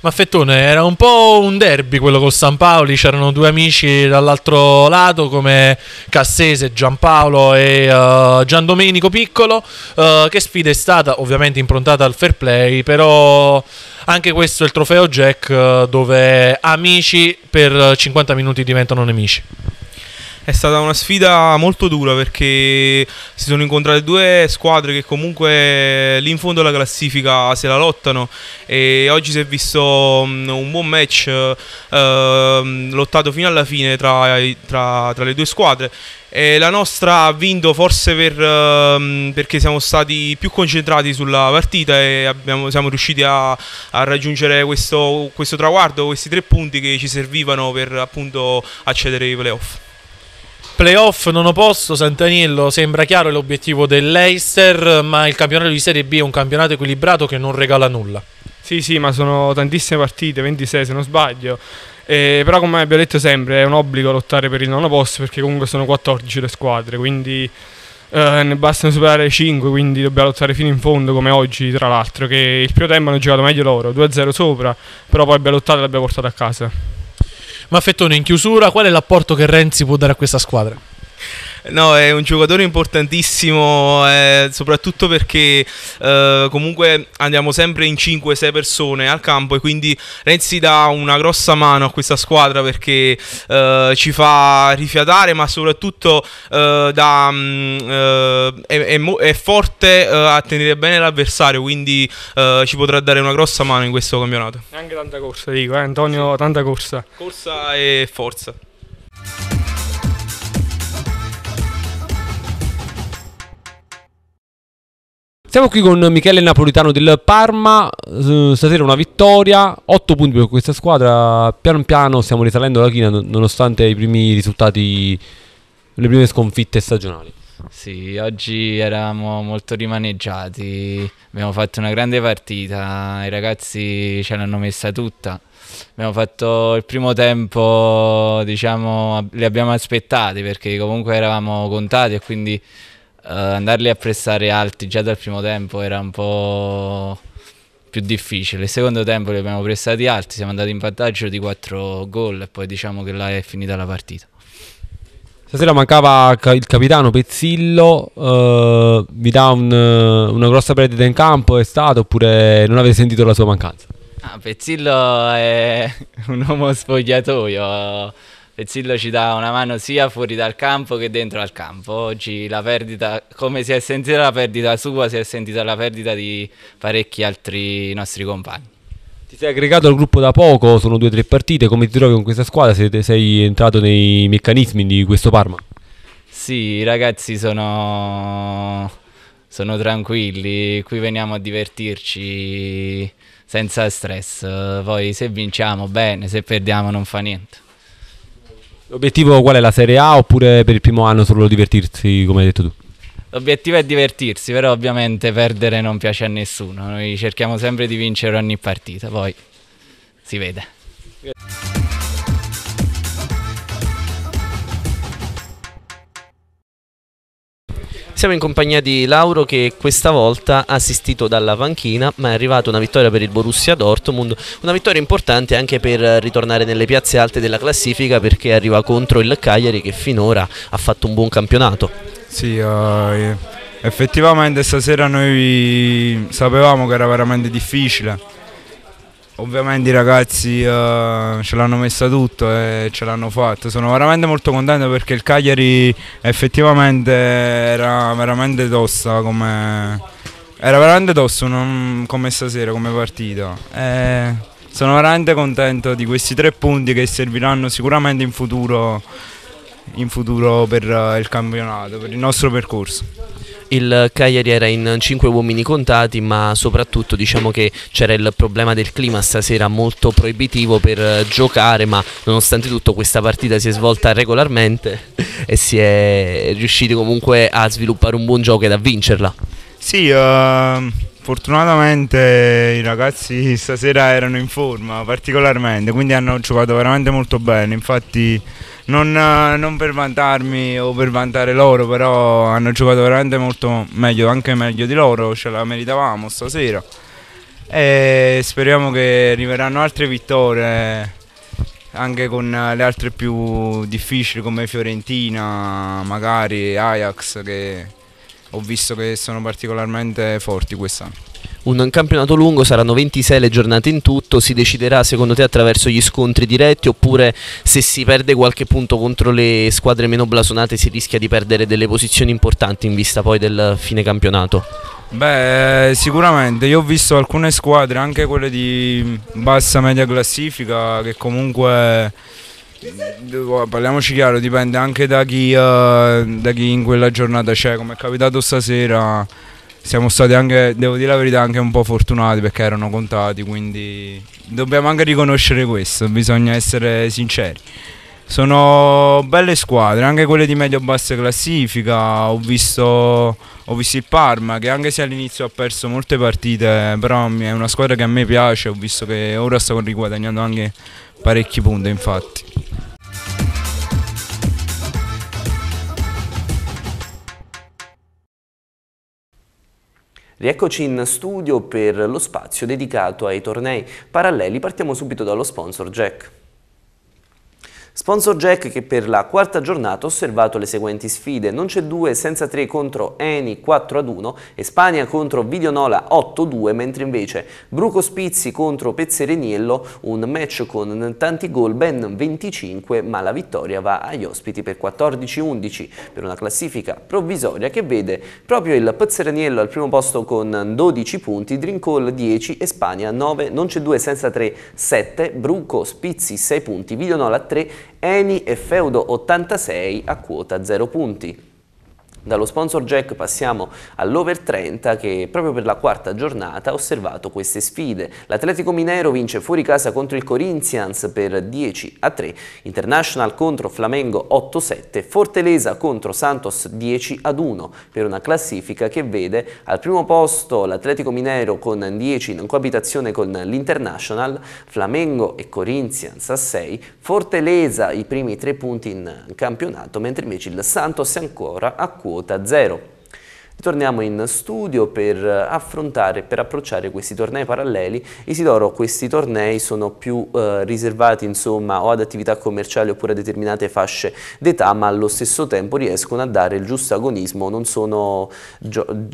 Speaker 2: Ma Fettone era un po' un derby quello con San Paoli, c'erano due amici dall'altro lato come Cassese, Giampaolo e uh, eh, Giandomenico Piccolo, uh, che sfida è stata ovviamente improntata al fair play, però anche questo è il trofeo Jack uh, dove amici per 50 minuti diventano nemici.
Speaker 11: È stata una sfida molto dura perché si sono incontrate due squadre che comunque lì in fondo alla classifica se la lottano e oggi si è visto mm, un buon match eh, lottato fino alla fine tra, tra, tra le due squadre. E la nostra ha vinto forse per, um, perché siamo stati più concentrati sulla partita e abbiamo, siamo riusciti a, a raggiungere questo, questo traguardo, questi tre punti che ci servivano per appunto accedere ai playoff
Speaker 2: playoff nono posto, Santaniello sembra chiaro è l'obiettivo dell'Eister, ma il campionato di Serie B è un campionato equilibrato che non regala nulla. Sì, sì, ma sono
Speaker 11: tantissime partite, 26 se non sbaglio. Eh, però come abbiamo detto sempre è un obbligo lottare per il nono posto perché comunque sono 14 le squadre, quindi eh, ne bastano superare 5, quindi dobbiamo lottare fino in fondo come oggi tra l'altro, che il primo tempo hanno giocato meglio loro, 2-0 sopra, però poi abbiamo lottato e l'abbiamo portato a casa.
Speaker 2: Ma Fettone, in chiusura, qual è l'apporto che Renzi può dare a questa squadra?
Speaker 11: No, è un giocatore importantissimo, eh, soprattutto perché eh, comunque andiamo sempre in 5-6 persone al campo e quindi Renzi dà una grossa mano a questa squadra perché eh, ci fa rifiatare, ma soprattutto eh, da, mh, mm, eh, è, è, è, forte eh, a tenere bene l'avversario, quindi ci potrà dare una grossa mano in questo campionato. Anche tanta corsa, dico, Antonio, tanta corsa. Corsa e forza.
Speaker 6: Siamo qui con Michele Napolitano del Parma, stasera una vittoria, 8 punti per questa squadra, piano piano stiamo risalendo la china nonostante i primi risultati, le prime sconfitte stagionali.
Speaker 12: Sì, oggi eravamo molto rimaneggiati, abbiamo fatto una grande partita, i ragazzi ce l'hanno messa tutta, abbiamo fatto il primo tempo, diciamo, li abbiamo aspettati perché comunque eravamo contati e quindi uh, andarli a pressare alti già dal primo tempo era un po' più difficile. Il secondo tempo li abbiamo prestati alti, siamo andati in vantaggio di 4 gol e poi diciamo che là è finita la partita.
Speaker 6: Stasera mancava il capitano Pezzillo, eh, vi dà un, eh, una grossa perdita in campo, è stato oppure non avete sentito la sua mancanza?
Speaker 12: Ah, Pezzillo è un uomo sfogliatoio, Pezzillo ci dà una mano sia fuori dal campo che dentro al campo. Oggi la perdita, come si è sentita la perdita sua, si è sentita la perdita di parecchi altri nostri compagni. Ti sei aggregato al
Speaker 6: gruppo da poco, sono due o tre partite, come ti trovi con questa squadra? Sei, sei entrato nei meccanismi di questo Parma?
Speaker 12: Sì, i ragazzi sono, sono tranquilli, qui veniamo a divertirci senza stress, poi se vinciamo bene, se perdiamo non fa niente.
Speaker 6: L'obiettivo qual è la Serie A oppure per il primo anno solo divertirsi come hai detto tu?
Speaker 12: L'obiettivo è divertirsi, però ovviamente perdere non piace a nessuno. Noi cerchiamo sempre di vincere ogni partita, poi si vede.
Speaker 1: Siamo in compagnia di Lauro che questa volta ha assistito dalla panchina ma è arrivata una vittoria per il Borussia Dortmund, una vittoria importante anche per ritornare nelle piazze alte della classifica perché arriva contro il Cagliari che finora ha
Speaker 7: fatto un buon campionato. Sì, uh, effettivamente stasera noi sapevamo che era veramente difficile Ovviamente i ragazzi eh, ce l'hanno messa tutto e ce l'hanno fatta. Sono veramente molto contento perché il Cagliari effettivamente era veramente tosta come, era veramente tosto non, come stasera, come partita. E sono veramente contento di questi tre punti che serviranno sicuramente in futuro, in futuro per eh, il campionato, per il nostro percorso
Speaker 1: il Cagliari era in 5 uomini contati, ma soprattutto diciamo che c'era il problema del clima stasera molto proibitivo per eh, giocare, ma nonostante tutto questa partita si è svolta regolarmente e si è riusciti comunque a sviluppare un buon gioco ed a vincerla.
Speaker 7: Sì, uh fortunatamente i ragazzi stasera erano in forma particolarmente, quindi hanno giocato veramente molto bene. Infatti non, eh, non per vantarmi o per vantare loro, però hanno giocato veramente molto meglio, anche meglio di loro, ce la meritavamo stasera. E speriamo che arriveranno altre vittorie anche con eh, le altre più difficili come Fiorentina, magari Ajax che ho visto che sono particolarmente forti quest'anno.
Speaker 1: Un campionato lungo, saranno 26 le giornate in tutto, si deciderà secondo te attraverso gli scontri diretti oppure se si perde qualche punto contro le squadre meno blasonate si rischia di perdere delle posizioni importanti in vista poi del fine campionato?
Speaker 7: Beh, eh, sicuramente, io ho visto alcune squadre, anche quelle di bassa media classifica, che comunque Parliamoci chiaro, dipende anche da chi, uh, da chi in quella giornata c'è, come è capitato stasera siamo stati anche, devo dire la verità, anche un po' fortunati perché erano contati, quindi dobbiamo anche riconoscere questo, bisogna essere sinceri. Sono belle squadre, anche quelle di medio-bassa classifica, ho visto, ho visto, il Parma che anche se all'inizio ha perso molte partite, però è una squadra che a me piace, ho visto che ora sta riguadagnando anche parecchi punti infatti.
Speaker 1: Rieccoci in studio per lo spazio dedicato ai tornei paralleli. Partiamo subito dallo sponsor Jack. Sponsor Jack che per la quarta giornata ha osservato le seguenti sfide. Non c'è 2 senza 3 contro Eni 4 ad 1 e Spagna contro Videonola 8-2, mentre invece Bruco Spizzi contro Pezzeregnello, un match con tanti gol, ben 25, ma la vittoria va agli ospiti per 14-11 per una classifica provvisoria che vede proprio il Pezzeregnello al primo posto con 12 punti, Drinkall 10 e Spagna 9, non c'è 2 senza 3 7, Bruco Spizzi 6 punti, Videonola 3 ENI e Feudo 86 a quota 0 punti. Dallo sponsor Jack passiamo all'Over 30 che proprio per la quarta giornata ha osservato queste sfide. L'Atletico Minero vince fuori casa contro il Corinthians per 10 a 3, International contro Flamengo 8 a 7, Fortaleza contro Santos 10 a 1 per una classifica che vede al primo posto l'Atletico Minero con 10 in coabitazione con l'International, Flamengo e Corinthians a 6, Fortaleza i primi 3 punti in campionato mentre invece il Santos è ancora a 4 quota zero. Torniamo in studio per affrontare, per approcciare questi tornei paralleli. Isidoro, questi tornei sono più eh, riservati insomma o ad attività commerciali oppure a determinate fasce d'età, ma allo stesso tempo riescono a dare il giusto agonismo, non sono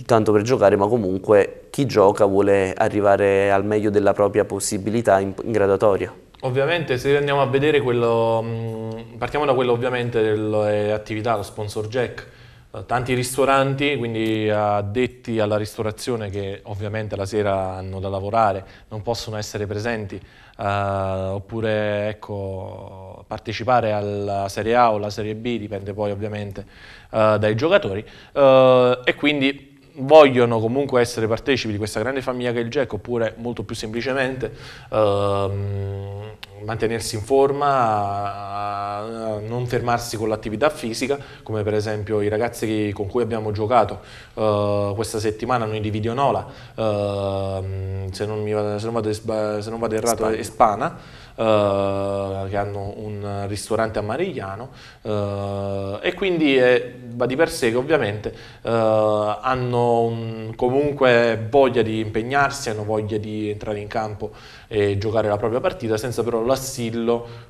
Speaker 1: tanto per giocare, ma comunque chi gioca vuole arrivare al meglio della propria possibilità in, in graduatoria.
Speaker 2: Ovviamente se andiamo a vedere quello, mm, partiamo da quello ovviamente delle eh, attività, lo sponsor Jack, eh, tanti ristoranti, quindi addetti alla ristorazione che ovviamente la sera hanno da lavorare, non possono essere presenti, eh, oppure ecco, partecipare alla Serie A o alla Serie B, dipende poi ovviamente eh, dai giocatori, eh, e quindi vogliono comunque essere partecipi di questa grande famiglia che è il Jack, oppure molto più semplicemente ehm, mantenersi in forma, eh, non fermarsi con l'attività fisica, come per esempio i ragazzi con cui abbiamo giocato eh, questa settimana, noi di Videonola, eh, se, non mi, se, non vado, se non vado errato, Spana. Eh, che hanno un ristorante a Marigliano eh, e quindi va di per sé che ovviamente eh, hanno un, comunque voglia di impegnarsi, hanno voglia di entrare in campo e giocare la propria partita senza però l'assillo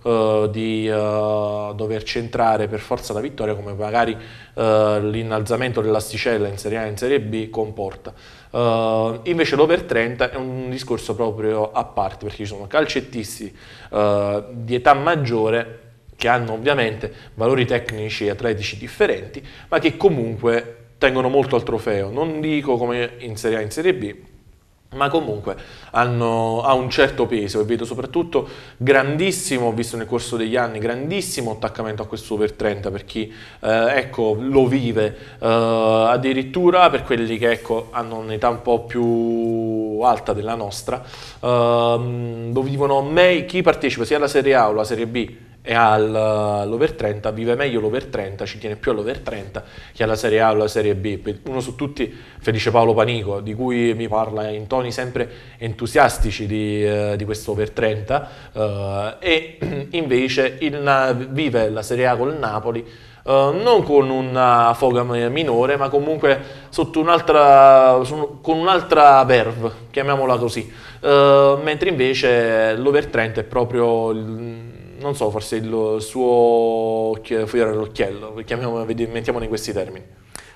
Speaker 2: di dover centrare per forza la vittoria come magari l'innalzamento dell'asticella in Serie A e in Serie B comporta. Uh, invece l'over 30 è un discorso proprio a parte perché ci sono calcettisti uh, di età maggiore che hanno ovviamente valori tecnici e atletici differenti ma che comunque tengono molto al trofeo non dico come in Serie A e in Serie B ma comunque hanno, ha un certo peso e vedo soprattutto grandissimo, ho visto nel corso degli anni, grandissimo attaccamento a questo over 30 per chi eh, ecco, lo vive, eh, addirittura per quelli che ecco, hanno un'età un po' più alta della nostra, eh, lo vivono me, chi partecipa sia alla Serie A o alla Serie B e eh, all'over 30, vive meglio l'over 30, ci tiene più all'over 30 che alla Serie A o alla Serie B. Uno su tutti, Felice Paolo Panico, di cui mi parla in toni sempre entusiastici di, eh, di questo over 30, eh, e invece il, vive la Serie A col Napoli. Uh, non con una foga minore, ma comunque sotto un'altra, su, con un'altra verve, chiamiamola così. Uh, mentre invece l'over 30 è proprio il, non so, forse il suo fiore all'occhiello, mettiamolo in questi termini.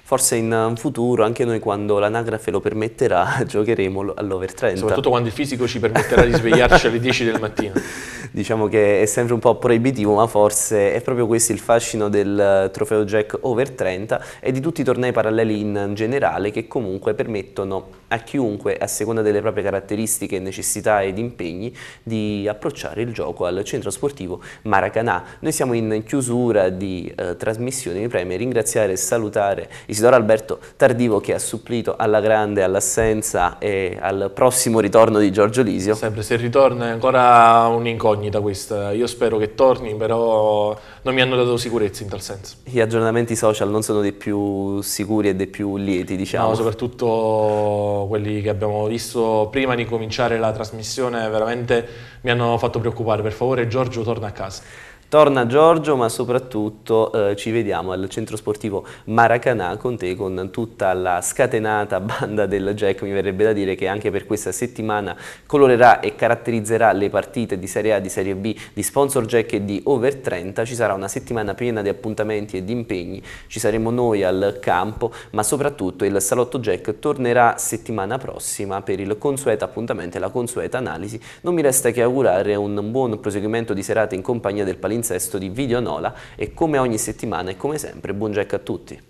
Speaker 1: Forse in uh, futuro anche noi quando l'anagrafe lo permetterà giocheremo all'over 30. Soprattutto
Speaker 2: quando il fisico ci permetterà di svegliarci
Speaker 1: alle 10 del mattino. Diciamo che è sempre un po' proibitivo ma forse è proprio questo il fascino del uh, trofeo Jack over 30 e di tutti i tornei paralleli in uh, generale che comunque permettono a chiunque, a seconda delle proprie caratteristiche, necessità ed impegni, di approcciare il gioco al centro sportivo Maracanà. Noi siamo in chiusura di eh, trasmissione, mi preme ringraziare e salutare Isidoro Alberto Tardivo che ha supplito alla grande all'assenza e al prossimo ritorno di Giorgio Lisio.
Speaker 2: Sempre se ritorna è ancora un'incognita questa, io spero che torni però non mi hanno dato sicurezza in tal senso.
Speaker 1: Gli aggiornamenti social non sono dei più sicuri e dei più lieti, diciamo. No,
Speaker 2: soprattutto quelli che abbiamo visto prima di cominciare la trasmissione, veramente mi hanno fatto preoccupare. Per favore Giorgio torna a casa.
Speaker 1: Torna Giorgio, ma soprattutto eh, ci vediamo al centro sportivo Maracanà con te, con tutta la scatenata banda del Jack, mi verrebbe da dire che anche per questa settimana colorerà e caratterizzerà le partite di Serie A, di Serie B, di Sponsor Jack e di Over 30. Ci sarà una settimana piena di appuntamenti e di impegni, ci saremo noi al campo, ma soprattutto il Salotto Jack tornerà settimana prossima per il consueto appuntamento e la consueta analisi. Non mi resta che augurare un buon proseguimento di serata in compagnia del Palin palinsesto di Video Nola e come ogni settimana e come sempre buon jack a tutti.